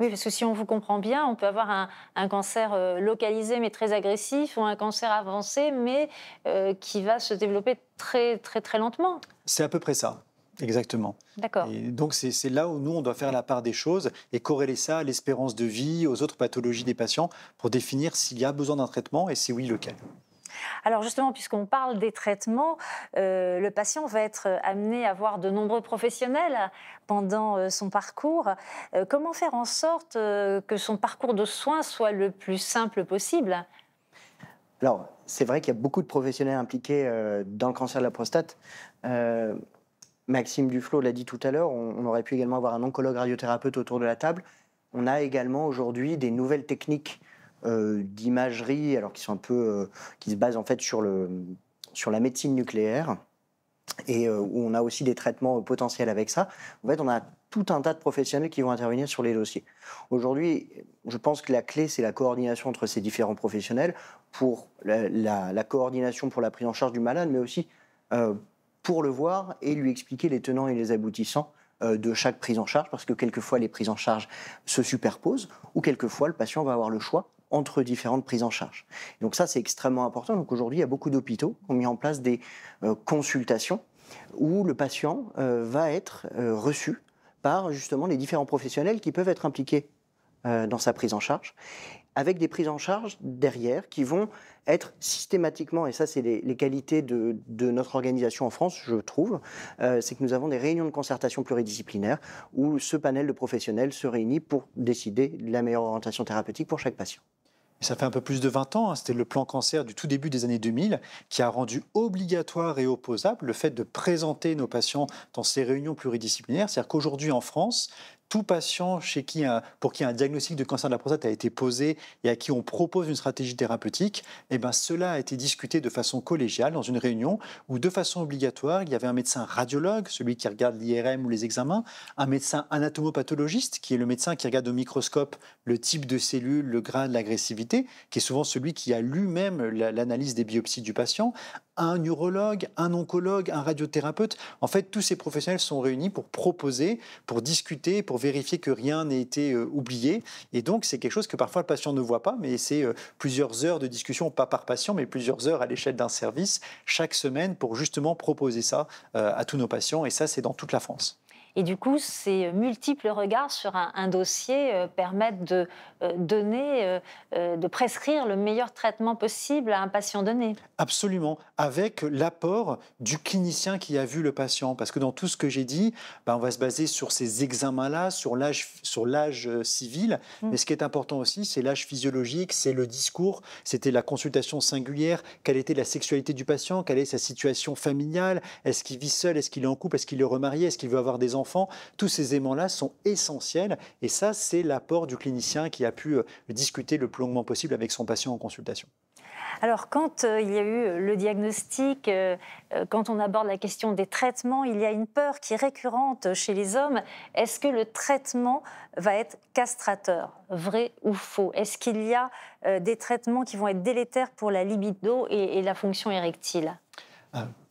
Oui, parce que si on vous comprend bien, on peut avoir un, cancer euh, localisé mais très agressif ou un cancer avancé mais euh, qui va se développer très très très lentement. C'est à peu près ça. Exactement. D'accord. donc c'est là où nous, on doit faire la part des choses et corréler ça à l'espérance de vie, aux autres pathologies des patients pour définir s'il y a besoin d'un traitement et si oui, lequel. Alors justement, puisqu'on parle des traitements, euh, le patient va être amené à voir de nombreux professionnels pendant euh, son parcours. Euh, comment faire en sorte que son parcours de soins soit le plus simple possible Alors, c'est vrai qu'il y a beaucoup de professionnels impliqués dans le cancer de la prostate. Maxime Duflo l'a dit tout à l'heure, on, aurait pu également avoir un oncologue radiothérapeute autour de la table. On a également aujourd'hui des nouvelles techniques euh, d'imagerie, alors qui sont un peu, euh, qui se basent en fait sur le sur la médecine nucléaire et euh, où on a aussi des traitements potentiels avec ça. En fait, on a tout un tas de professionnels qui vont intervenir sur les dossiers. Aujourd'hui, je pense que la clé, c'est la coordination entre ces différents professionnels pour la, coordination pour la prise en charge du malade, mais aussi pour le voir et lui expliquer les tenants et les aboutissants de chaque prise en charge, parce que quelquefois les prises en charge se superposent, ou quelquefois le patient va avoir le choix entre différentes prises en charge. Donc ça, c'est extrêmement important. Donc aujourd'hui, il y a beaucoup d'hôpitaux qui ont mis en place des euh, consultations où le patient euh, va être euh, reçu par justement les différents professionnels qui peuvent être impliqués dans sa prise en charge, avec des prises en charge derrière qui vont être systématiquement, et ça c'est les, qualités de, notre organisation en France, je trouve, c'est que nous avons des réunions de concertation pluridisciplinaire où ce panel de professionnels se réunit pour décider de la meilleure orientation thérapeutique pour chaque patient ça fait un peu plus de 20 ans, hein, c'était le plan cancer du tout début des années 2000 qui a rendu obligatoire et opposable le fait de présenter nos patients dans ces réunions pluridisciplinaires. C'est-à-dire qu'aujourd'hui en France, tout patient chez qui pour qui un diagnostic de cancer de la prostate a été posé et à qui on propose une stratégie thérapeutique, eh ben cela a été discuté de façon collégiale dans une réunion où de façon obligatoire, il y avait un médecin radiologue, celui qui regarde l'IRM ou les examens, un médecin anatomopathologiste, qui est le médecin qui regarde au microscope le type de cellules, le grade, l'agressivité, qui est souvent celui qui a lui même l'analyse des biopsies du patient, un neurologue, un oncologue, un radiothérapeute. En fait, tous ces professionnels sont réunis pour proposer, pour discuter, pour vérifier que rien n'ait été euh, oublié. Et donc, c'est quelque chose que parfois le patient ne voit pas, mais c'est euh, plusieurs heures de discussion, pas par patient, mais plusieurs heures à l'échelle d'un service chaque semaine pour justement proposer ça euh, à tous nos patients. Et ça, c'est dans toute la France. Et du coup, ces multiples regards sur un, dossier euh, permettent de euh, donner, euh, de prescrire le meilleur traitement possible à un patient donné. Absolument, avec l'apport du clinicien qui a vu le patient. Parce que dans tout ce que j'ai dit, ben, on va se baser sur ces examens-là, sur l'âge, sur l'âge civil. Mm. Mais ce qui est important aussi, c'est l'âge physiologique, c'est le discours, c'était la consultation singulière, quelle était la sexualité du patient, quelle est sa situation familiale, est-ce qu'il vit seul, est-ce qu'il est en couple, est-ce qu'il est remarié, est-ce qu'il veut avoir des enfants tous ces aimants-là sont essentiels et ça, c'est l'apport du clinicien qui a pu euh, discuter le plus longuement possible avec son patient en consultation. Alors, quand euh, il y a eu le diagnostic, euh, quand on aborde la question des traitements, il y a une peur qui est récurrente chez les hommes. Est-ce que le traitement va être castrateur Vrai ou faux Est-ce qu'il y a des traitements qui vont être délétères pour la libido et, et la fonction érectile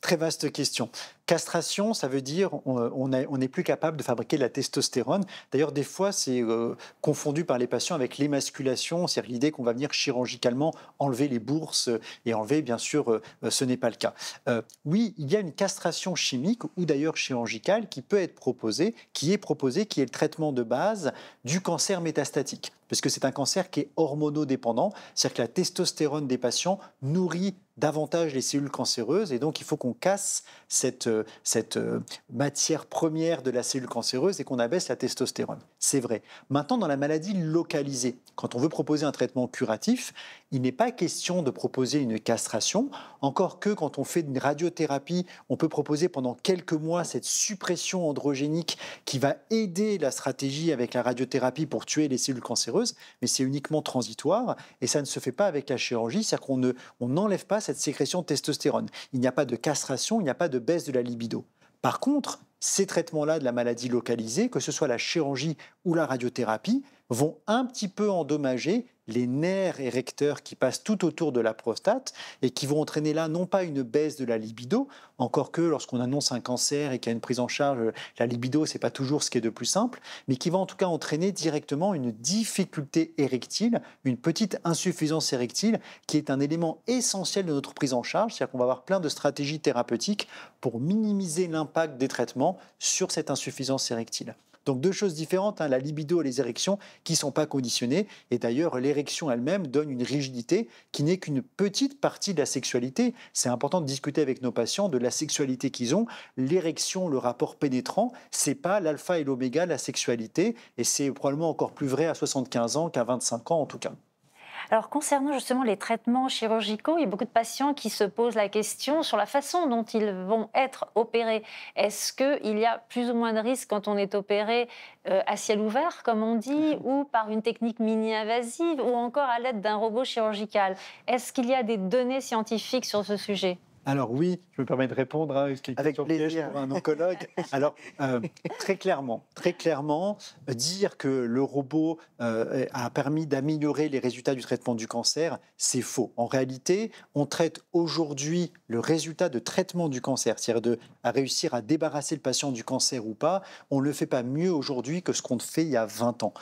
Très vaste question. Castration, ça veut dire on n'est plus capable de fabriquer de la testostérone. D'ailleurs, des fois, c'est euh, confondu par les patients avec l'émasculation, c'est-à-dire l'idée qu'on va venir chirurgicalement enlever les bourses et enlever, bien sûr, euh, ce n'est pas le cas. Euh, oui, il y a une castration chimique ou d'ailleurs chirurgicale qui peut être proposée, qui est proposée, qui est le traitement de base du cancer métastatique, parce que c'est un cancer qui est hormonodépendant, c'est-à-dire que la testostérone des patients nourrit davantage les cellules cancéreuses. Et donc, il faut qu'on casse cette, euh, euh, matière première de la cellule cancéreuse et qu'on abaisse la testostérone. C'est vrai. Maintenant, dans la maladie localisée, quand on veut proposer un traitement curatif, il n'est pas question de proposer une castration, encore que quand on fait une radiothérapie, on peut proposer pendant quelques mois cette suppression androgénique qui va aider la stratégie avec la radiothérapie pour tuer les cellules cancéreuses, mais c'est uniquement transitoire et ça ne se fait pas avec la chirurgie, c'est-à-dire qu'on n'enlève pas cette sécrétion de testostérone. Il n'y a pas de castration, il n'y a pas de baisse de la libido. Par contre, ces traitements-là de la maladie localisée, que ce soit la chirurgie ou la radiothérapie, vont un petit peu endommager les nerfs érecteurs qui passent tout autour de la prostate et qui vont entraîner là non pas une baisse de la libido, encore que lorsqu'on annonce un cancer et qu'il y a une prise en charge, la libido c'est pas toujours ce qui est de plus simple, mais qui va en tout cas entraîner directement une difficulté érectile, une petite insuffisance érectile qui est un élément essentiel de notre prise en charge, c'est-à-dire qu'on va avoir plein de stratégies thérapeutiques pour minimiser l'impact des traitements sur cette insuffisance érectile. Donc deux choses différentes, hein, la libido et les érections qui ne sont pas conditionnées. Et d'ailleurs, l'érection elle-même donne une rigidité qui n'est qu'une petite partie de la sexualité. C'est important de discuter avec nos patients de la sexualité qu'ils ont. L'érection, le rapport pénétrant, c'est pas l'alpha et l'oméga, la sexualité. Et c'est probablement encore plus vrai à 75 ans qu'à 25 ans en tout cas. Alors concernant justement les traitements chirurgicaux, il y a beaucoup de patients qui se posent la question sur la façon dont ils vont être opérés. Est-ce qu'il y a plus ou moins de risques quand on est opéré euh, à ciel ouvert, comme on dit, ou par une technique mini-invasive, ou encore à l'aide d'un robot chirurgical Est-ce qu'il y a des données scientifiques sur ce sujet alors oui, je me permets de répondre à une question piège pour un oncologue. Alors euh, très clairement, très clairement, dire que le robot euh, a permis d'améliorer les résultats du traitement du cancer, c'est faux. En réalité, on traite aujourd'hui le résultat de traitement du cancer, c'est-à-dire de réussir à débarrasser le patient du cancer ou pas. On ne le fait pas mieux aujourd'hui que ce qu'on fait il y a 20 ans.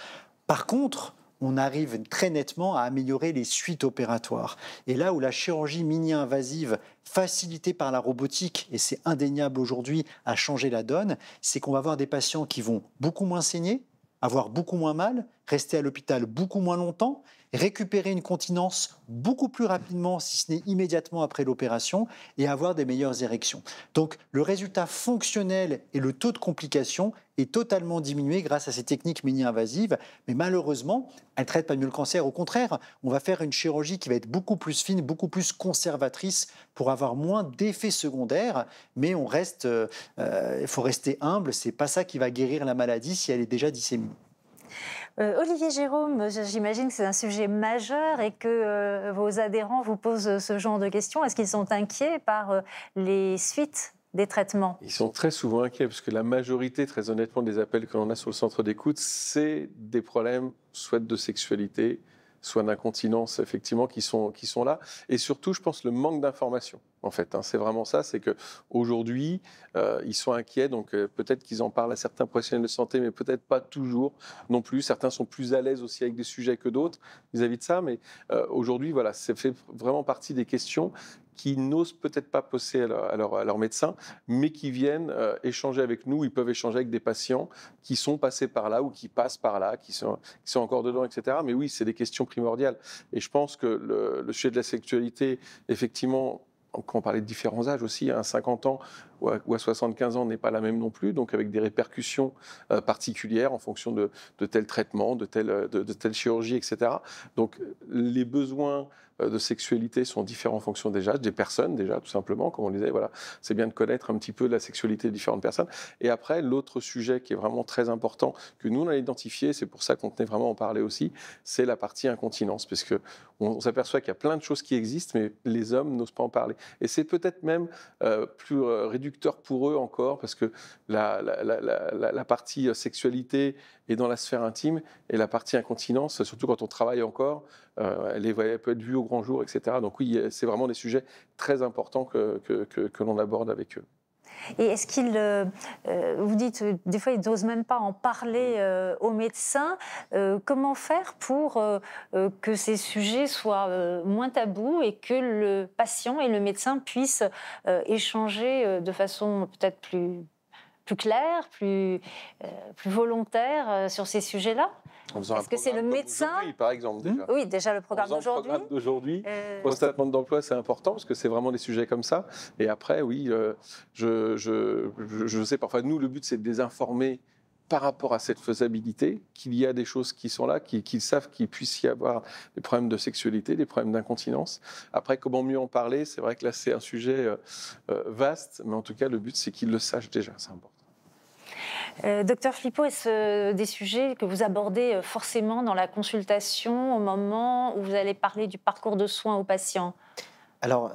Par contre, on arrive très nettement à améliorer les suites opératoires. Et là où la chirurgie mini-invasive, facilitée par la robotique, et c'est indéniable aujourd'hui, a changé la donne, c'est qu'on va avoir des patients qui vont beaucoup moins saigner, avoir beaucoup moins mal, rester à l'hôpital beaucoup moins longtemps récupérer une continence beaucoup plus rapidement, si ce n'est immédiatement après l'opération, et avoir des meilleures érections. Donc le résultat fonctionnel et le taux de complications est totalement diminué grâce à ces techniques mini-invasives, mais malheureusement, elles ne traitent pas mieux le cancer. Au contraire, on va faire une chirurgie qui va être beaucoup plus fine, beaucoup plus conservatrice pour avoir moins d'effets secondaires, mais on reste, euh, euh, il faut rester humble, c'est pas ça qui va guérir la maladie si elle est déjà disséminée. Euh, Olivier Jérôme, j'imagine que c'est un sujet majeur et que euh, vos adhérents vous posent ce genre de questions. Est-ce qu'ils sont inquiets par euh, les suites des traitements Ils sont très souvent inquiets parce que la majorité, très honnêtement, des appels que l'on a sur le centre d'écoute, c'est des problèmes soit de sexualité, soit d'incontinence, effectivement, qui sont, qui sont là. Et surtout, je pense, le manque d'information en fait. Hein. c'est vraiment ça, c'est qu'aujourd'hui, euh, ils sont inquiets, donc euh, peut-être qu'ils en parlent à certains professionnels de santé, mais peut-être pas toujours non plus. Certains sont plus à l'aise aussi avec des sujets que d'autres vis-à-vis de ça, mais euh, aujourd'hui, voilà, ça fait vraiment partie des questions qui n'osent peut-être pas poser à leur, médecin, mais qui viennent euh, échanger avec nous. Ils peuvent échanger avec des patients qui sont passés par là ou qui passent par là, qui sont, encore dedans, etc. Mais oui, c'est des questions primordiales. Et je pense que le, sujet de la sexualité, effectivement, quand on parlait de différents âges aussi, à hein, 50 ans, ou à, 75 ans n'est pas la même non plus, donc avec des répercussions euh, particulières en fonction de, de tel traitement, de telle, euh, de, telle chirurgie, etc. Donc les besoins euh, de sexualité sont différents en fonction des âges, des personnes déjà, tout simplement, comme on disait, voilà, c'est bien de connaître un petit peu la sexualité des différentes personnes. Et après, l'autre sujet qui est vraiment très important, que nous on a identifié, c'est pour ça qu'on tenait vraiment à en parler aussi, c'est la partie incontinence, parce que on, s'aperçoit qu'il y a plein de choses qui existent, mais les hommes n'osent pas en parler. Et c'est peut-être même plus réduit pour eux encore, parce que la, partie euh, sexualité est dans la sphère intime, et la partie incontinence, surtout quand on travaille encore, euh, elle, peut être vue au grand jour, etc. Donc oui, euh, c'est vraiment des sujets très importants que l'on aborde avec eux. Et est-ce qu'il, euh, euh, vous dites, des fois, il n'ose même pas en parler au euh, aux médecins. comment faire pour que ces sujets soient moins tabous et que le patient et le médecin puissent échanger de façon peut-être plus, claire, plus volontaire sur ces sujets-là est-ce que c'est le médecin par exemple, hmm déjà. Oui, déjà le programme d'aujourd'hui. Le d'aujourd'hui, euh, d'emploi, c'est important parce que c'est vraiment des sujets comme ça. Et après, oui, euh, je, je, je, sais parfois, nous, le but, c'est de les informer par rapport à cette faisabilité, qu'il y a des choses qui sont là, qu'ils savent qu'il puisse y avoir des problèmes de sexualité, des problèmes d'incontinence. Après, comment mieux en parler C'est vrai que là, c'est un sujet euh, vaste, mais en tout cas, le but, c'est qu'ils le sachent déjà, c'est important. Euh, docteur Flippo, est-ce euh, des sujets que vous abordez euh, forcément dans la consultation au moment où vous allez parler du parcours de soins aux patients alors,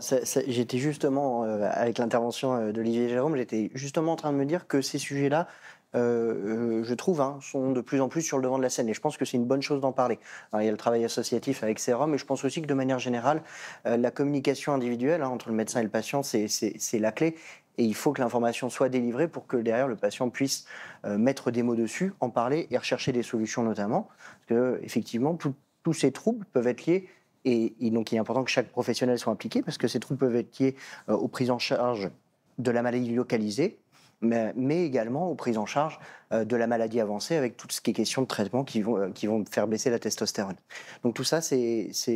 j'étais justement, avec l'intervention d'Olivier Jérôme, j'étais justement en train de me dire que ces sujets-là, je trouve, hein, sont de plus en plus sur le devant de la scène. Et je pense que c'est une bonne chose d'en parler. il y a le travail associatif avec Sérum, et je pense aussi que de manière générale, la communication individuelle hein, entre le médecin et le patient, c'est la clé et il faut que l'information soit délivrée pour que derrière le patient puisse euh, mettre des mots dessus, en parler et rechercher des solutions notamment. Parce que, effectivement, tous ces troubles peuvent être liés et, donc il est important que chaque professionnel soit impliqué parce que ces troubles peuvent être liés euh, aux prises en charge de la maladie localisée, mais, également aux prises en charge euh, de la maladie avancée avec tout ce qui est question de traitement qui vont, qui vont faire baisser la testostérone. Donc tout ça, c'est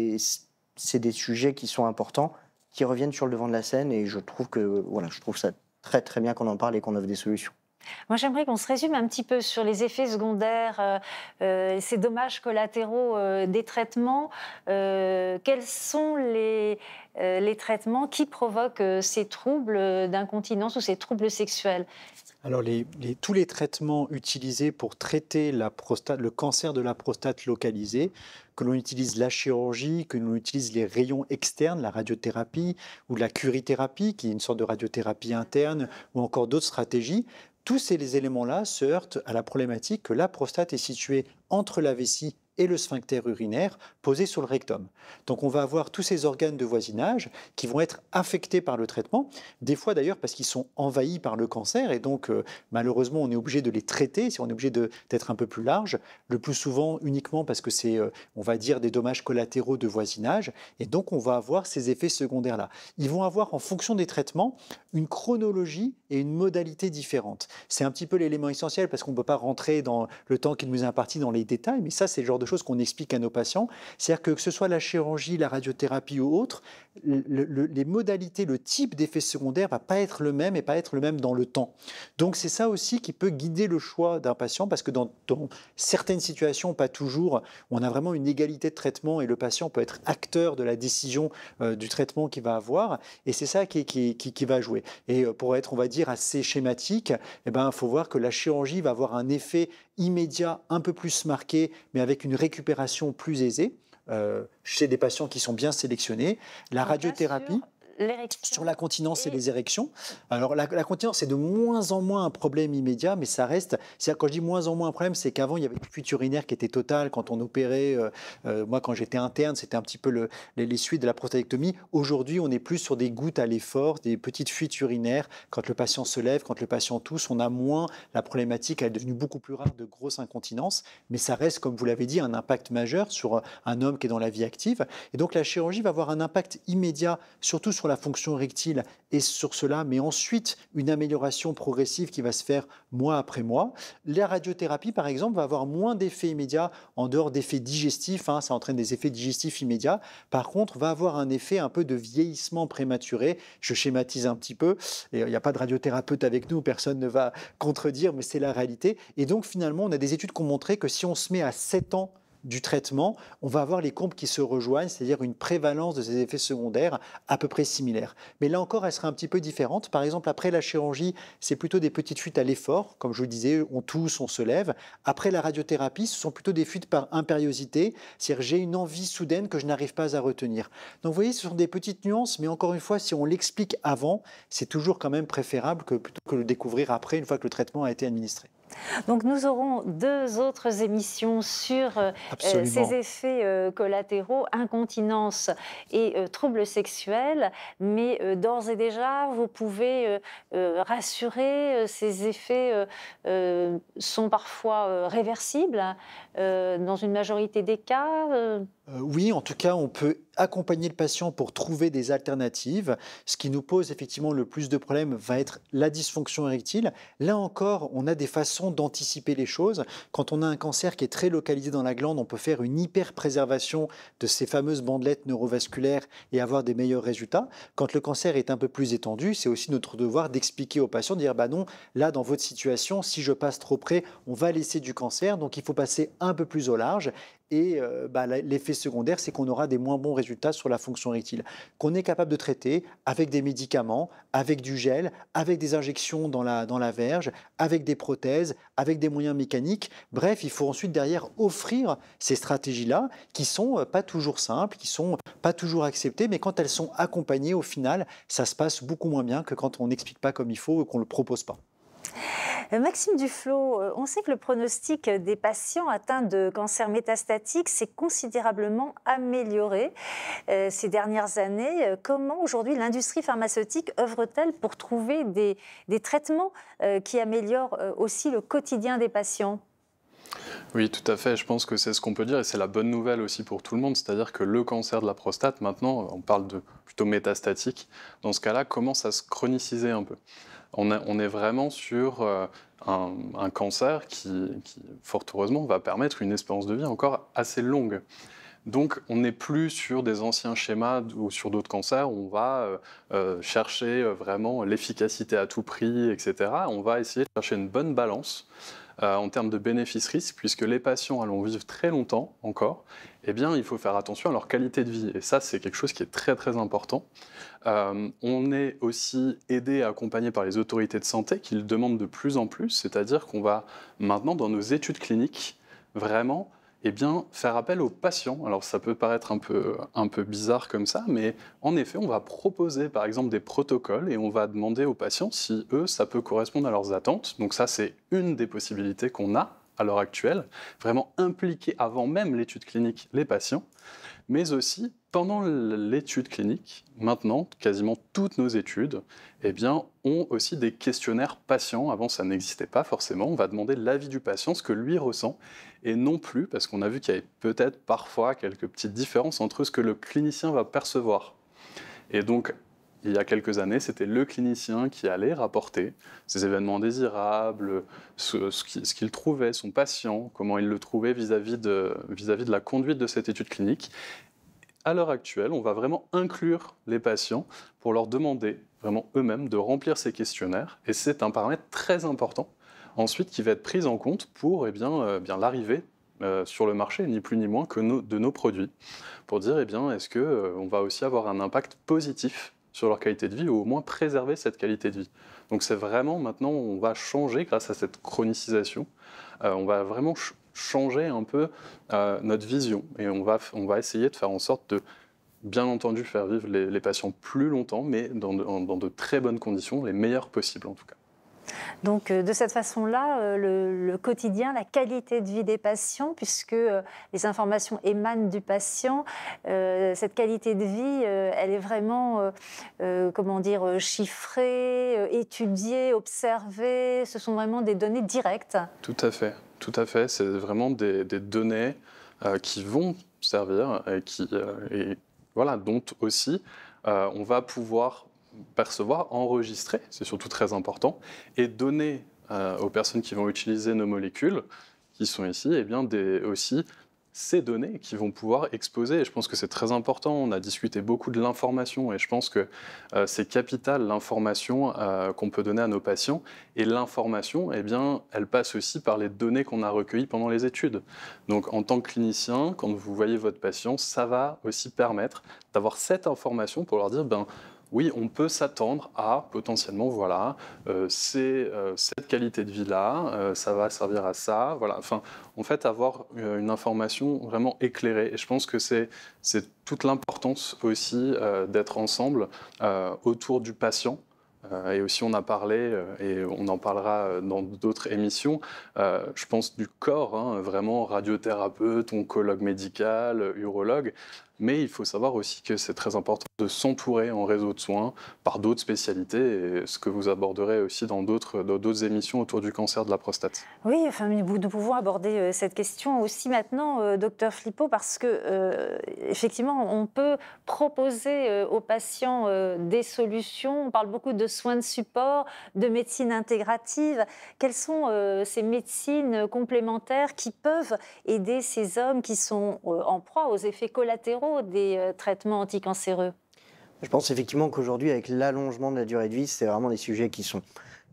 des sujets qui sont importants qui reviennent sur le devant de la scène et je trouve que voilà, je trouve ça très très bien qu'on en parle et qu'on offre des solutions. Moi, j'aimerais qu'on se résume un petit peu sur les effets secondaires, euh, euh, ces dommages collatéraux euh, des traitements. quels sont les, les traitements qui provoquent ces troubles d'incontinence ou ces troubles sexuels alors, tous les traitements utilisés pour traiter le cancer de la prostate localisé, que l'on utilise la chirurgie, que l'on utilise les rayons externes, la radiothérapie ou la curithérapie, qui est une sorte de radiothérapie interne, ou encore d'autres stratégies, tous ces éléments-là se heurtent à la problématique que la prostate est située entre la vessie et le sphincter urinaire posé sur le rectum. Donc on va avoir tous ces organes de voisinage qui vont être affectés par le traitement, des fois d'ailleurs parce qu'ils sont envahis par le cancer et donc euh, malheureusement on est obligé de les traiter, si on est obligé d'être un peu plus large, le plus souvent uniquement parce que c'est, euh, on va dire, des dommages collatéraux de voisinage et donc on va avoir ces effets secondaires-là. Ils vont avoir en fonction des traitements une chronologie et une modalité différente. C'est un petit peu l'élément essentiel parce qu'on ne peut pas rentrer dans le temps qui nous est imparti dans les détails, mais ça c'est le genre de chose qu'on explique à nos patients. C'est-à-dire que, que ce soit la chirurgie, la radiothérapie ou autre, les modalités, le type d'effet secondaire va pas être le même et pas être le même dans le temps. Donc c'est ça aussi qui peut guider le choix d'un patient parce que dans, certaines situations, pas toujours, on a vraiment une égalité de traitement et le patient peut être acteur de la décision euh, du traitement qu'il va avoir et c'est ça qui, qui, qui, va jouer. Et euh, pour être, on va dire, assez schématique, eh ben, faut voir que la chirurgie va avoir un effet immédiat un peu plus marqué, mais avec une récupération plus aisée euh, chez des patients qui sont bien sélectionnés. La radiothérapie. Sur la continence et, les érections. Alors, la, continence, c'est de moins en moins un problème immédiat, mais ça reste. cest à quand je dis moins en moins un problème, c'est qu'avant, il y avait une fuite urinaire qui était totale quand on opérait. Euh, euh, moi, quand j'étais interne, c'était un petit peu le, les, suites de la prostatectomie. Aujourd'hui, on est plus sur des gouttes à l'effort, des petites fuites urinaires. Quand le patient se lève, quand le patient tousse, on a moins la problématique. Elle est devenue beaucoup plus rare de grosses incontinences, mais ça reste, comme vous l'avez dit, un impact majeur sur euh, un homme qui est dans la vie active. Et donc, la chirurgie va avoir un impact immédiat, surtout sur la fonction rectile est sur cela, mais ensuite une amélioration progressive qui va se faire mois après mois. La radiothérapie, par exemple, va avoir moins d'effets immédiats en dehors d'effets digestifs. Hein, ça entraîne des effets digestifs immédiats. Par contre, va avoir un effet un peu de vieillissement prématuré. Je schématise un petit peu. Euh, il n'y a pas de radiothérapeute avec nous, personne ne va contredire, mais c'est la réalité. Et donc, finalement, on a des études qui ont montré que si on se met à 7 ans du traitement, on va avoir les comptes qui se rejoignent, c'est-à-dire une prévalence de ces effets secondaires à peu près similaire. Mais là encore, elle sera un petit peu différente. Par exemple, après la chirurgie, c'est plutôt des petites fuites à l'effort, comme je vous disais, on tousse, on se lève. Après la radiothérapie, ce sont plutôt des fuites par impériosité, c'est-à-dire j'ai une envie soudaine que je n'arrive pas à retenir. Donc vous voyez, ce sont des petites nuances, mais encore une fois, si on l'explique avant, c'est toujours quand même préférable que plutôt que le découvrir après, une fois que le traitement a été administré. Donc nous aurons deux autres émissions sur euh, euh, ces effets euh, collatéraux, incontinence et troubles sexuels, mais d'ores et déjà, vous pouvez rassurer, ces effets sont parfois réversibles, euh, dans une majorité des cas euh, euh, Oui, en tout cas, on peut accompagner le patient pour trouver des alternatives. Ce qui nous pose effectivement le plus de problèmes va être la dysfonction érectile. Là encore, on a des façons d'anticiper les choses. Quand on a un cancer qui est très localisé dans la glande, on peut faire une hyper-préservation de ces fameuses bandelettes neurovasculaires et avoir des meilleurs résultats. Quand le cancer est un peu plus étendu, c'est aussi notre devoir d'expliquer au patient, de dire bah non, là dans votre situation, si je passe trop près, on va laisser du cancer, donc il faut passer un un peu plus au large. Et euh, bah, l'effet secondaire, c'est qu'on aura des moins bons résultats sur la fonction rectile, qu'on est capable de traiter avec des médicaments, avec du gel, avec des injections dans la, dans la verge, avec des prothèses, avec des moyens mécaniques. Bref, il faut ensuite derrière offrir ces stratégies-là qui sont euh, pas toujours simples, qui sont pas toujours acceptées, mais quand elles sont accompagnées, au final, ça se passe beaucoup moins bien que quand on n'explique pas comme il faut et qu'on ne le propose pas. Euh, Maxime Duflo, euh, on sait que le pronostic des patients atteints de cancer métastatique s'est considérablement amélioré euh, ces dernières années. Comment aujourd'hui l'industrie pharmaceutique œuvre-t-elle pour trouver des, traitements qui améliorent aussi le quotidien des patients oui, tout à fait. Je pense que c'est ce qu'on peut dire et c'est la bonne nouvelle aussi pour tout le monde. C'est-à-dire que le cancer de la prostate, maintenant, on parle de plutôt métastatique, dans ce cas-là, commence à se chroniciser un peu on, est vraiment sur euh, un, cancer qui, fort heureusement, va permettre une espérance de vie encore assez longue. Donc, on n'est plus sur des anciens schémas ou sur d'autres cancers. On va euh, euh, chercher vraiment l'efficacité à tout prix, etc. On va essayer de chercher une bonne balance en termes de bénéfices risque puisque les patients allons vivre très longtemps encore eh bien, il faut faire attention à leur qualité de vie. Et ça, c'est quelque chose qui est très, très important. Euh, on est aussi aidé et accompagné par les autorités de santé qui le demandent de plus en plus, c'est-à-dire qu'on va maintenant, dans nos études cliniques, vraiment eh bien, faire appel aux patients. Alors ça peut paraître un peu, un peu bizarre comme ça, mais en effet, on va proposer par exemple des protocoles et on va demander aux patients si eux, ça peut correspondre à leurs attentes. Donc ça, c'est une des possibilités qu'on a à l'heure actuelle, vraiment impliquer avant même l'étude clinique les patients, mais aussi pendant l'étude clinique, maintenant, quasiment toutes nos études eh bien, ont aussi des questionnaires patients. Avant, ça n'existait pas forcément. On va demander l'avis du patient, ce que lui ressent, et non plus, parce qu'on a vu qu'il y avait peut-être parfois quelques petites différences entre ce que le clinicien va percevoir. Et donc, il y a quelques années, c'était le clinicien qui allait rapporter ces événements désirables, ce, qu'il trouvait, son patient, comment il le trouvait vis-à-vis de, la conduite de cette étude clinique. À l'heure actuelle, on va vraiment inclure les patients pour leur demander vraiment eux-mêmes de remplir ces questionnaires. Et c'est un paramètre très important ensuite qui va être pris en compte pour eh euh, l'arrivée euh, sur le marché, ni plus ni moins que de nos produits, pour dire eh bien est-ce qu'on euh, va aussi avoir un impact positif sur leur qualité de vie ou au moins préserver cette qualité de vie. Donc c'est vraiment maintenant, on va changer grâce à cette chronicisation, euh, on va vraiment changer un peu euh, notre vision et on va, on va essayer de faire en sorte de bien entendu faire vivre les, patients plus longtemps, mais dans de très bonnes conditions, les meilleures possibles en tout cas. Donc euh, de cette façon-là, euh, le, quotidien, la qualité de vie des patients, puisque euh, les informations émanent du patient, cette qualité de vie, elle est vraiment, comment dire, chiffrée, étudiée, observée. Ce sont vraiment des données directes. Tout à fait, tout à fait. C'est vraiment des, données qui vont servir et qui, voilà, dont aussi on va pouvoir percevoir, enregistrer, c'est surtout très important, et donner euh, aux personnes qui vont utiliser nos molécules, qui sont ici, et eh bien aussi ces données qui vont pouvoir exposer. Et je pense que c'est très important. On a discuté beaucoup de l'information et je pense que euh, c'est capital l'information euh, qu'on peut donner à nos patients. Et l'information, eh bien, elle passe aussi par les données qu'on a recueillies pendant les études. Donc, en tant que clinicien, quand vous voyez votre patient, ça va aussi permettre d'avoir cette information pour leur dire, ben oui, on peut s'attendre à potentiellement, voilà, euh, c'est euh, cette qualité de vie-là, euh, ça va servir à ça, voilà. Enfin, en fait, avoir une information vraiment éclairée. Et je pense que c'est toute l'importance aussi d'être ensemble autour du patient. et aussi, on a parlé, et on en parlera dans d'autres émissions, je pense du corps, hein, vraiment radiothérapeute, oncologue médical, urologue. Mais il faut savoir aussi que c'est très important de s'entourer en réseau de soins par d'autres spécialités, ce que vous aborderez aussi dans d'autres émissions autour du cancer de la prostate. Oui, enfin, nous pouvons aborder euh, cette question aussi maintenant, euh, docteur Flippo, parce que euh, effectivement, on peut proposer aux patients des solutions. On parle beaucoup de soins de support, de médecine intégrative. Quelles sont ces médecines complémentaires qui peuvent aider ces hommes qui sont en proie aux effets collatéraux des euh, traitements anticancéreux Je pense effectivement qu'aujourd'hui, avec l'allongement de la durée de vie, c'est vraiment des sujets qui sont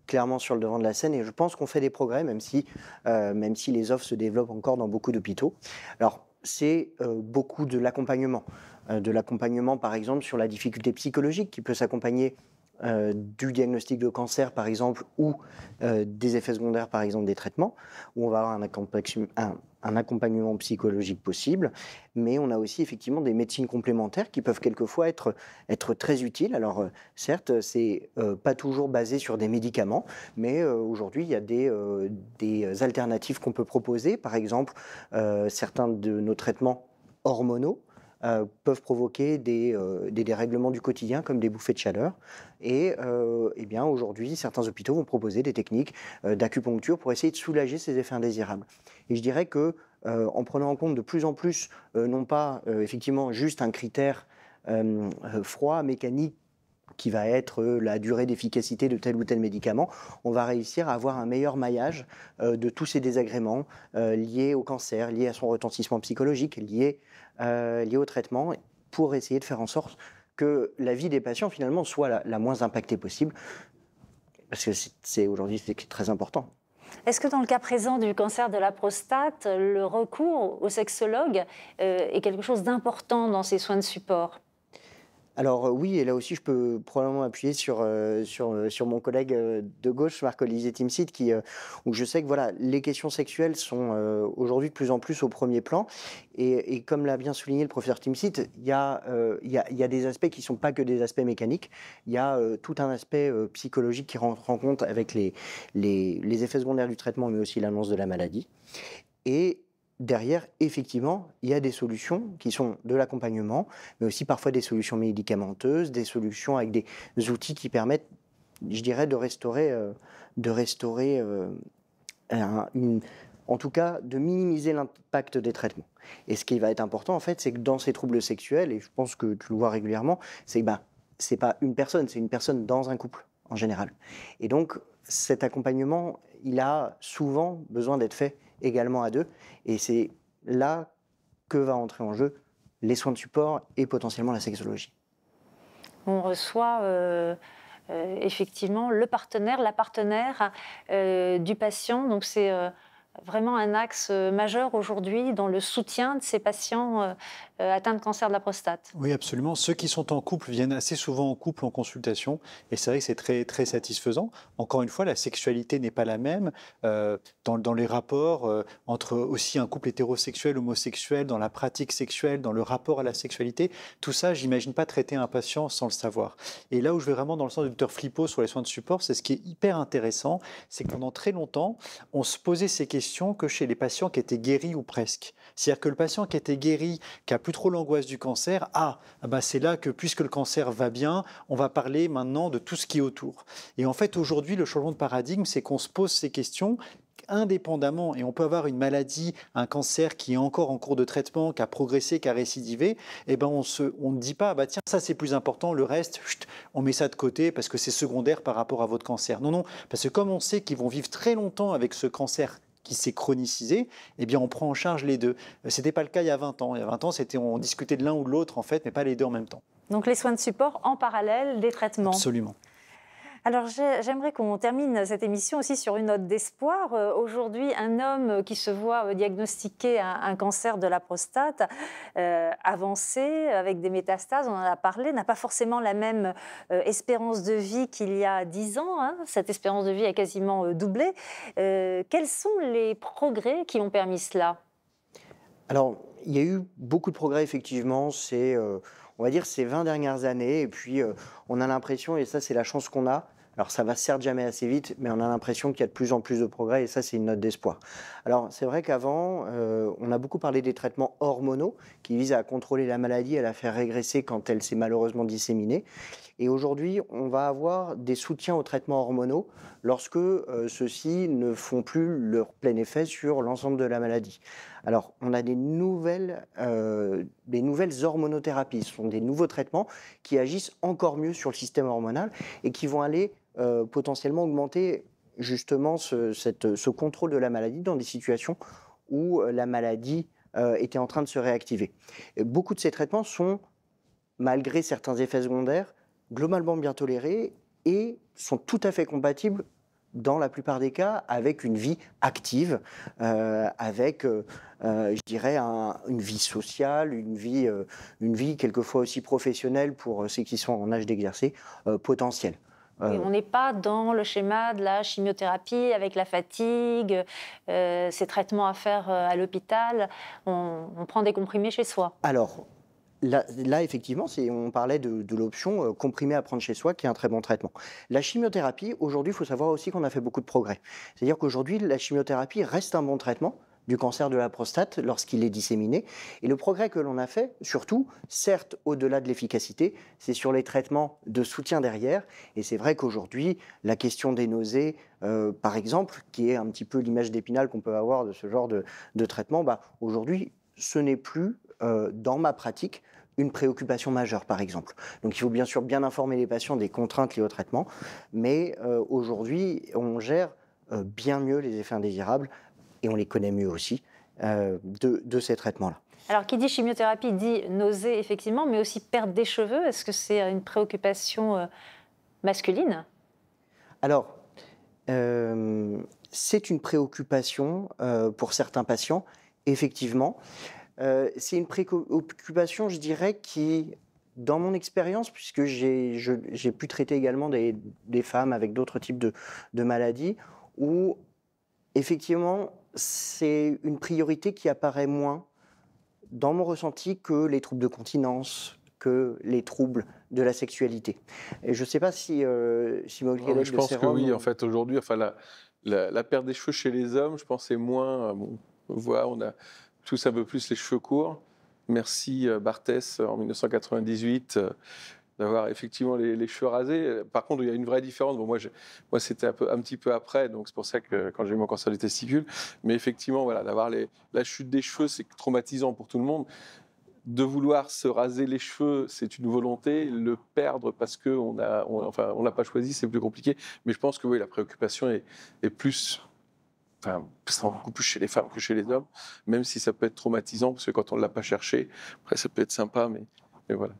clairement sur le devant de la scène et je pense qu'on fait des progrès, même si, euh, même si les offres se développent encore dans beaucoup d'hôpitaux. Alors, c'est euh, beaucoup de l'accompagnement. de l'accompagnement, par exemple, sur la difficulté psychologique qui peut s'accompagner euh, du diagnostic de cancer, par exemple, ou euh, des effets secondaires, par exemple, des traitements, où on va avoir un, accompagnement psychologique possible. Mais on a aussi effectivement des médecines complémentaires qui peuvent quelquefois être, très utiles. Alors, euh, certes, c'est n'est pas toujours basé sur des médicaments, mais aujourd'hui, il y a des alternatives qu'on peut proposer. Par exemple, certains de nos traitements hormonaux euh, peuvent provoquer euh, des, dérèglements du quotidien comme des bouffées de chaleur. Et euh, eh bien aujourd'hui, certains hôpitaux vont proposer des techniques d'acupuncture pour essayer de soulager ces effets indésirables. Et je dirais que en prenant en compte de plus en plus, non pas effectivement juste un critère froid, mécanique, qui va être euh, la durée d'efficacité de tel ou tel médicament, on va réussir à avoir un meilleur maillage euh, de tous ces désagréments euh, liés au cancer, liés à son retentissement psychologique, liés, au traitement, pour essayer de faire en sorte que la vie des patients finalement soit la, moins impactée possible, parce que c'est aujourd'hui très important. Est-ce que dans le cas présent du cancer de la prostate, le recours au sexologue est quelque chose d'important dans ces soins de support alors euh, oui, et là aussi, je peux probablement appuyer sur, euh, sur, euh, sur mon collègue de gauche, Marc-Olivier Timsit, qui, où je sais que voilà, les questions sexuelles sont aujourd'hui de plus en plus au premier plan. Et, comme l'a bien souligné le professeur Timsit, il y, a, y, des aspects qui ne sont pas que des aspects mécaniques. Il y a tout un aspect psychologique qui rentre en compte avec les, les, les effets secondaires du traitement, mais aussi l'annonce de la maladie. Et derrière, effectivement, il y a des solutions qui sont de l'accompagnement, mais aussi parfois des solutions médicamenteuses, des solutions avec des outils qui permettent, je dirais, de restaurer, euh, de restaurer euh, en tout cas, de minimiser l'impact des traitements. Et ce qui va être important, en fait, c'est que dans ces troubles sexuels, et je pense que tu le vois régulièrement, c'est que bah, c'est pas une personne, c'est une personne dans un couple, en général. Et donc, cet accompagnement, il a souvent besoin d'être fait également à deux. Et c'est là que va entrer en jeu les soins de support et potentiellement la sexologie. On reçoit euh, euh, effectivement le partenaire, la partenaire euh, du patient. Donc c'est vraiment un axe euh, majeur aujourd'hui dans le soutien de ces patients euh, euh, atteints de cancer de la prostate. Oui, absolument. Ceux qui sont en couple viennent assez souvent en couple en consultation et c'est vrai que c'est très, très satisfaisant. Encore une fois, la sexualité n'est pas la même dans, dans, les rapports entre aussi un couple hétérosexuel, homosexuel, dans la pratique sexuelle, dans le rapport à la sexualité. Tout ça, j'imagine pas traiter un patient sans le savoir. Et là où je vais vraiment dans le sens du docteur Flippo sur les soins de support, c'est ce qui est hyper intéressant, c'est que pendant très longtemps, on se posait ces questions que chez les patients qui étaient guéris ou presque. C'est-à-dire que le patient qui était guéri, qui a plus trop l'angoisse du cancer, ah, ben c'est là que puisque le cancer va bien, on va parler maintenant de tout ce qui est autour. Et en fait, aujourd'hui, le changement de paradigme, c'est qu'on se pose ces questions indépendamment, et on peut avoir une maladie, un cancer qui est encore en cours de traitement, qui a progressé, qui a récidivé, eh ben on ne on dit pas, bah tiens, ça c'est plus important, le reste, on met ça de côté parce que c'est secondaire par rapport à votre cancer. Non, non, parce que comme on sait qu'ils vont vivre très longtemps avec ce cancer qui s'est chronicisé, eh bien on prend en charge les deux. Euh, Ce n'était pas le cas il y a 20 ans. Il y a 20 ans, c'était on discutait de l'un ou de l'autre en fait, mais pas les deux en même temps. Donc les soins de support en parallèle des traitements. Absolument. Alors j'aimerais qu'on termine cette émission aussi sur une note d'espoir. Euh, aujourd'hui, un homme qui se voit euh, diagnostiquer un, cancer de la prostate euh, avancé, avec des métastases, on en a parlé, n'a pas forcément la même espérance de vie qu'il y a dix ans. Hein. Cette espérance de vie a quasiment doublé. quels sont les progrès qui ont permis cela Alors, il y a eu beaucoup de progrès, effectivement. C'est... on va dire ces 20 dernières années. Et puis, on a l'impression, et ça c'est la chance qu'on a, alors ça va certes jamais assez vite, mais on a l'impression qu'il y a de plus en plus de progrès et ça c'est une note d'espoir. Alors c'est vrai qu'avant, euh, on a beaucoup parlé des traitements hormonaux qui visent à contrôler la maladie, à la faire régresser quand elle s'est malheureusement disséminée. Et aujourd'hui, on va avoir des soutiens aux traitements hormonaux lorsque euh, ceux-ci ne font plus leur plein effet sur l'ensemble de la maladie. Alors, on a des nouvelles, euh, des nouvelles hormonothérapies. Ce sont des nouveaux traitements qui agissent encore mieux sur le système hormonal et qui vont aller euh, potentiellement augmenter justement ce, contrôle de la maladie dans des situations où euh, la maladie euh, était en train de se réactiver. beaucoup de ces traitements sont, malgré certains effets secondaires, globalement bien tolérés et sont tout à fait compatibles dans la plupart des cas avec une vie active, avec, je dirais, une vie sociale, une vie, une vie quelquefois aussi professionnelle pour ceux qui sont en âge d'exercer potentiel on n'est pas dans le schéma de la chimiothérapie avec la fatigue, euh, ces traitements à faire euh, à l'hôpital. On, prend des comprimés chez soi. Alors, là, effectivement, on parlait de, l'option euh, comprimé à prendre chez soi, qui est un très bon traitement. La chimiothérapie, aujourd'hui, il faut savoir aussi qu'on a fait beaucoup de progrès. C'est-à-dire qu'aujourd'hui, la chimiothérapie reste un bon traitement du cancer de la prostate lorsqu'il est disséminé. Et le progrès que l'on a fait, surtout, certes au-delà de l'efficacité, c'est sur les traitements de soutien derrière. Et c'est vrai qu'aujourd'hui, la question des nausées, euh, par exemple, qui est un petit peu l'image d'épinal qu'on peut avoir de ce genre de, traitement, bah, aujourd'hui, ce n'est plus, euh, dans ma pratique, une préoccupation majeure, par exemple. Donc il faut bien sûr bien informer les patients des contraintes liées au traitement, mais euh, aujourd'hui, on gère bien mieux les effets indésirables et on les connaît mieux aussi, euh, de, de, ces traitements-là. Alors, qui dit chimiothérapie dit nausée, effectivement, mais aussi perte des cheveux. Est-ce que c'est une préoccupation euh, masculine Alors, euh, c'est une préoccupation pour certains patients, effectivement. c'est une préoccupation, je dirais, qui, dans mon expérience, puisque j'ai pu traiter également des, des femmes avec d'autres types de, de maladies, où effectivement, c'est une priorité qui apparaît moins dans mon ressenti que les troubles de continence, que les troubles de la sexualité. Et je ne sais pas si, euh, si mon collègue Je pense que oui, en fait, aujourd'hui, enfin, la, la, perte des cheveux chez les hommes, je pense, c'est moins. Euh, bon, on on a tous un peu plus les cheveux courts. Merci euh, Barthès en 1998 d'avoir effectivement les, cheveux rasés. Par contre, il y a une vraie différence. moi, moi c'était un, petit peu après, donc c'est pour ça que quand j'ai eu mon cancer des testicules Mais effectivement, voilà, d'avoir la chute des cheveux, c'est traumatisant pour tout le monde. De vouloir se raser les cheveux, c'est une volonté. Le perdre parce que on a, enfin, on l'a pas choisi, c'est plus compliqué. Mais je pense que oui, la préoccupation est, plus enfin, c'est beaucoup plus chez les femmes que chez les hommes, même si ça peut être traumatisant, parce que quand on ne l'a pas cherché, après, ça peut être sympa, mais voilà.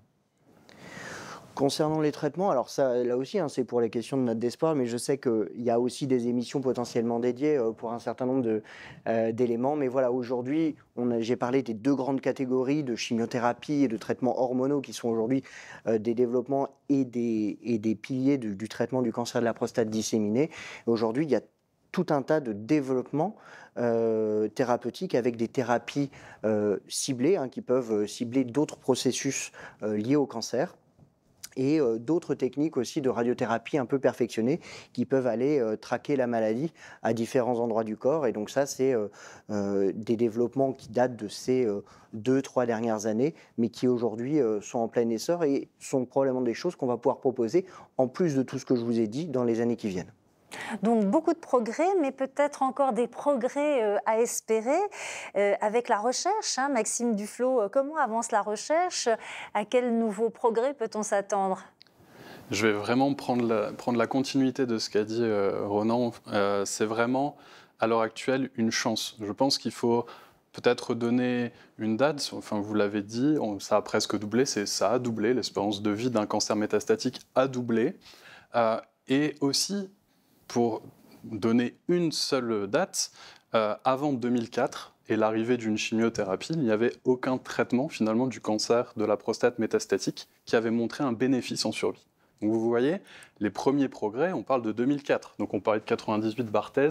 Concernant les traitements, alors ça, là aussi, hein, c'est pour les questions de notre d'espoir, mais je sais qu'il y a aussi des émissions potentiellement dédiées euh, pour un certain nombre euh, d'éléments. mais voilà, aujourd'hui, j'ai parlé des deux grandes catégories de chimiothérapie et de traitements hormonaux qui sont aujourd'hui euh, des développements et des, des piliers du, traitement du cancer de la prostate disséminé. Aujourd'hui, il y a tout un tas de développements thérapeutiques avec des thérapies ciblées hein, qui peuvent cibler d'autres processus liés au cancer et euh, d'autres techniques aussi de radiothérapie un peu perfectionnées qui peuvent aller euh, traquer la maladie à différents endroits du corps. Et donc ça, c'est euh, des développements qui datent de ces deux, trois dernières années, mais qui aujourd'hui sont en plein essor et sont probablement des choses qu'on va pouvoir proposer en plus de tout ce que je vous ai dit dans les années qui viennent. Donc beaucoup de progrès, mais peut-être encore des progrès euh, à espérer euh, avec la recherche. Hein. Maxime Duflo, euh, comment avance la recherche À quels nouveaux progrès peut-on s'attendre Je vais vraiment prendre la, prendre la continuité de ce qu'a dit Ronan. C'est vraiment, à l'heure actuelle, une chance. Je pense qu'il faut peut-être donner une date, enfin vous l'avez dit, ça a presque doublé, ça a doublé, l'espérance de vie d'un cancer métastatique a doublé. et aussi, pour donner une seule date, euh, avant 2004 et l'arrivée d'une chimiothérapie, il n'y avait aucun traitement finalement du cancer de la prostate métastatique qui avait montré un bénéfice en survie. Donc vous voyez, les premiers progrès, on parle de 2004, donc on parlait de 98 Barthez,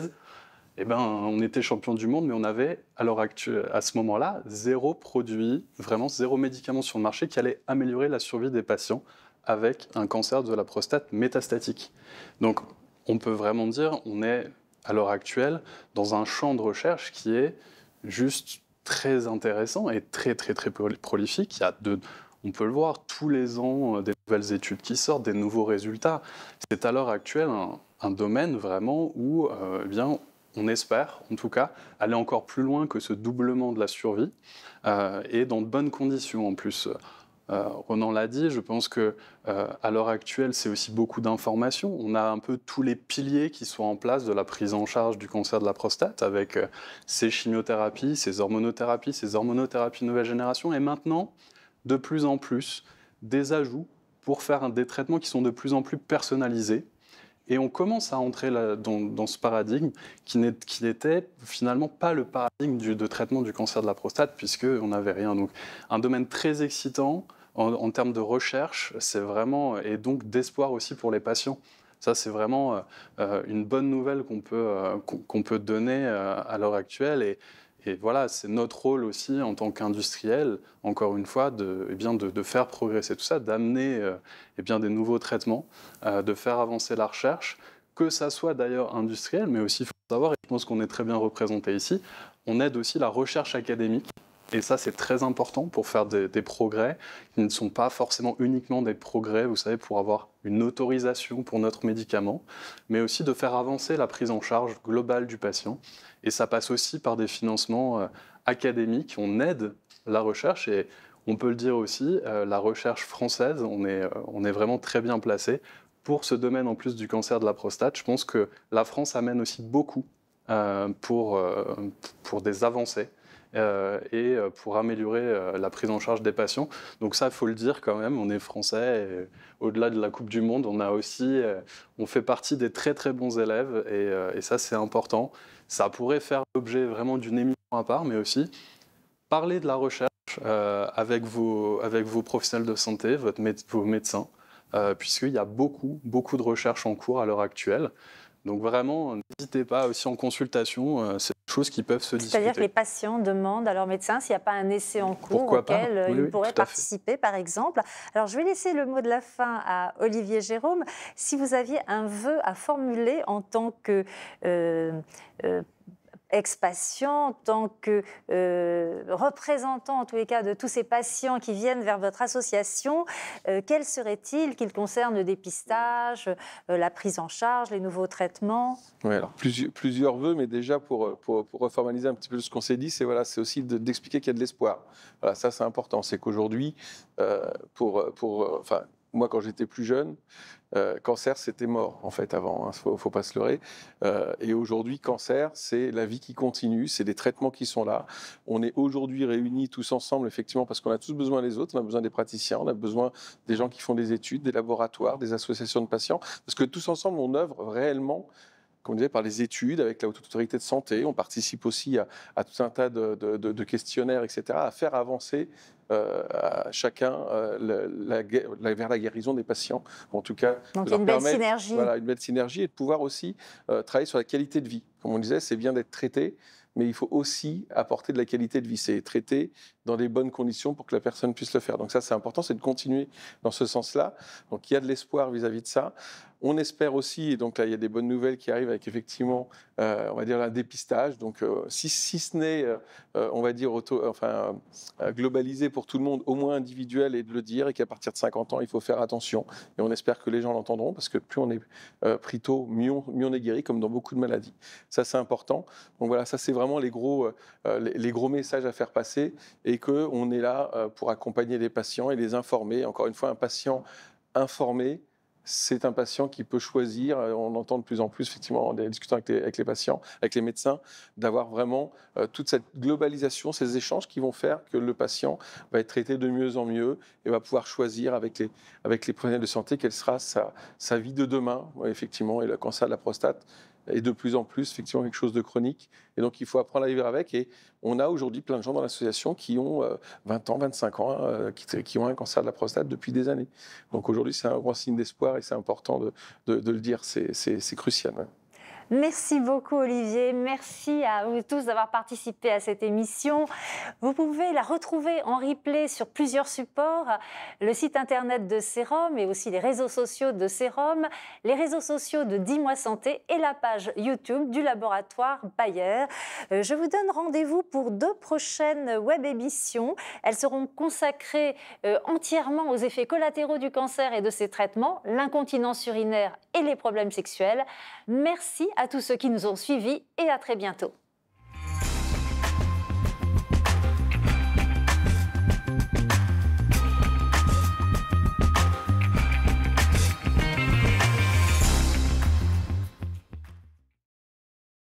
eh ben, on était champion du monde, mais on avait à, à ce moment-là zéro produit, vraiment zéro médicament sur le marché qui allait améliorer la survie des patients avec un cancer de la prostate métastatique. Donc on peut vraiment dire on est à l'heure actuelle dans un champ de recherche qui est juste très intéressant et très très très prolifique. Il on peut le voir tous les ans euh, des nouvelles études qui sortent, des nouveaux résultats. C'est à l'heure actuelle un, domaine vraiment où euh, eh bien on espère, en tout cas, aller encore plus loin que ce doublement de la survie, euh, et dans de bonnes conditions en plus. Euh, Ronan l'a dit, je pense que euh, à l'heure actuelle, c'est aussi beaucoup d'informations. On a un peu tous les piliers qui sont en place de la prise en charge du cancer de la prostate, avec euh, ces chimiothérapies, ces hormonothérapies, ces hormonothérapies nouvelle génération, et maintenant, de plus en plus, des ajouts pour faire des traitements qui sont de plus en plus personnalisés et on commence à entrer dans, ce paradigme qui n'était finalement pas le paradigme de traitement du cancer de la prostate, puisqu'on n'avait rien. Donc, un domaine très excitant en, termes de recherche, c'est vraiment, et donc d'espoir aussi pour les patients. Ça, c'est vraiment euh, euh, une bonne nouvelle qu'on peut, euh, qu'on peut donner à l'heure actuelle. Et et voilà, c'est notre rôle aussi en tant qu'industriel, encore une fois, de, eh bien, de, faire progresser tout ça, d'amener euh, eh bien, des nouveaux traitements, euh, de faire avancer la recherche, que ça soit d'ailleurs industriel, mais aussi, il faut savoir, et je pense qu'on est très bien représenté ici, on aide aussi la recherche académique et ça, c'est très important pour faire des, progrès qui ne sont pas forcément uniquement des progrès, vous savez, pour avoir une autorisation pour notre médicament, mais aussi de faire avancer la prise en charge globale du patient. Et ça passe aussi par des financements euh, académiques. On aide la recherche et on peut le dire aussi, euh, la recherche française, on est, euh, on est vraiment très bien placé. Pour ce domaine en plus du cancer de la prostate, je pense que la France amène aussi beaucoup pour, pour des avancées euh, et euh, pour améliorer euh, la prise en charge des patients. Donc ça, faut le dire quand même, on est français. Et au-delà de la Coupe du Monde, on a aussi, on fait partie des très très bons élèves et, ça, c'est important. Ça pourrait faire l'objet vraiment d'une émission à part, mais aussi parler de la recherche avec, vos, professionnels de santé, vos médecins, puisqu'il y a beaucoup, beaucoup de recherches en cours à l'heure actuelle. Donc vraiment, n'hésitez pas aussi en consultation, euh, c'est des choses qui peuvent se discuter. C'est-à-dire que les patients demandent à leur médecin s'il n'y a pas un essai en cours auquel euh, ils pourraient participer, par exemple. Alors je vais laisser le mot de la fin à Olivier Jérôme. Si vous aviez un vœu à formuler en tant que euh, ex-patient, en tant que euh, représentant en tous les cas de tous ces patients qui viennent vers votre association, euh, quel serait-il qu'il concerne concernent le dépistage, euh, la prise en charge, les nouveaux traitements Oui, alors plusieurs, plusieurs vœux, mais déjà pour, pour, pour, reformaliser un petit peu ce qu'on s'est dit, c'est voilà, c'est aussi d'expliquer qu'il y a de l'espoir. Voilà, ça c'est important, c'est qu'aujourd'hui, pour, pour, enfin, moi, quand j'étais plus jeune, euh, cancer, c'était mort, en fait, avant. Il hein, ne faut, pas se leurrer. Euh, et aujourd'hui, cancer, c'est la vie qui continue, c'est des traitements qui sont là. On est aujourd'hui réunis tous ensemble, effectivement, parce qu'on a tous besoin des autres. On a besoin des praticiens, on a besoin des gens qui font des études, des laboratoires, des associations de patients. Parce que tous ensemble, on œuvre réellement comme on disait, par les études, avec la haute autorité de santé. On participe aussi à, tout un tas de, de, questionnaires, etc., à faire avancer euh, à chacun euh, la, la, vers la guérison des patients. En tout cas, Donc une belle synergie. Voilà, une belle synergie et de pouvoir aussi euh, travailler sur la qualité de vie. Comme on disait, c'est bien d'être traité, mais il faut aussi apporter de la qualité de vie. C'est traiter dans des bonnes conditions pour que la personne puisse le faire. Donc ça, c'est important, c'est de continuer dans ce sens-là. Donc il y a de l'espoir vis-à-vis de ça. On espère aussi, et donc là, il y a des bonnes nouvelles qui arrivent avec effectivement, euh, on va dire, un dépistage. Donc, euh, si, ce n'est, euh, on va dire, enfin, globalisé pour tout le monde, au moins individuel, et de le dire, et qu'à partir de 50 ans, il faut faire attention. Et on espère que les gens l'entendront, parce que plus on est pris tôt, mieux on, est guéri, comme dans beaucoup de maladies. Ça, c'est important. Donc voilà, ça, c'est vraiment les gros, les, les, gros messages à faire passer, et qu'on est là pour accompagner les patients et les informer. Encore une fois, un patient informé, c'est un patient qui peut choisir, euh, on entend de plus en plus effectivement en discutant avec les, patients, avec les médecins, d'avoir vraiment euh, toute cette globalisation, ces échanges qui vont faire que le patient va être traité de mieux en mieux et va pouvoir choisir avec les, avec les professionnels de santé quelle sera sa, sa vie de demain, effectivement, et le cancer de la prostate et de plus en plus effectivement quelque chose de chronique. Et donc, il faut apprendre à vivre avec. Et on a aujourd'hui plein de gens dans l'association qui ont 20 euh, ans, 25 ans, hein, euh, qui, ont un cancer de la prostate depuis des années. Donc aujourd'hui, c'est un grand signe d'espoir et c'est important de, le dire. C'est crucial. Merci beaucoup Olivier, merci à vous tous d'avoir participé à cette émission. Vous pouvez la retrouver en replay sur plusieurs supports, le site internet de Sérum et aussi les réseaux sociaux de Sérum, les réseaux sociaux de 10 mois santé et la page YouTube du laboratoire Bayer. Euh, je vous donne rendez-vous pour deux prochaines web émissions. Elles seront consacrées euh, entièrement aux effets collatéraux du cancer et de ses traitements, l'incontinence urinaire et les problèmes sexuels. Merci à à tous ceux qui nous ont suivis et à très bientôt.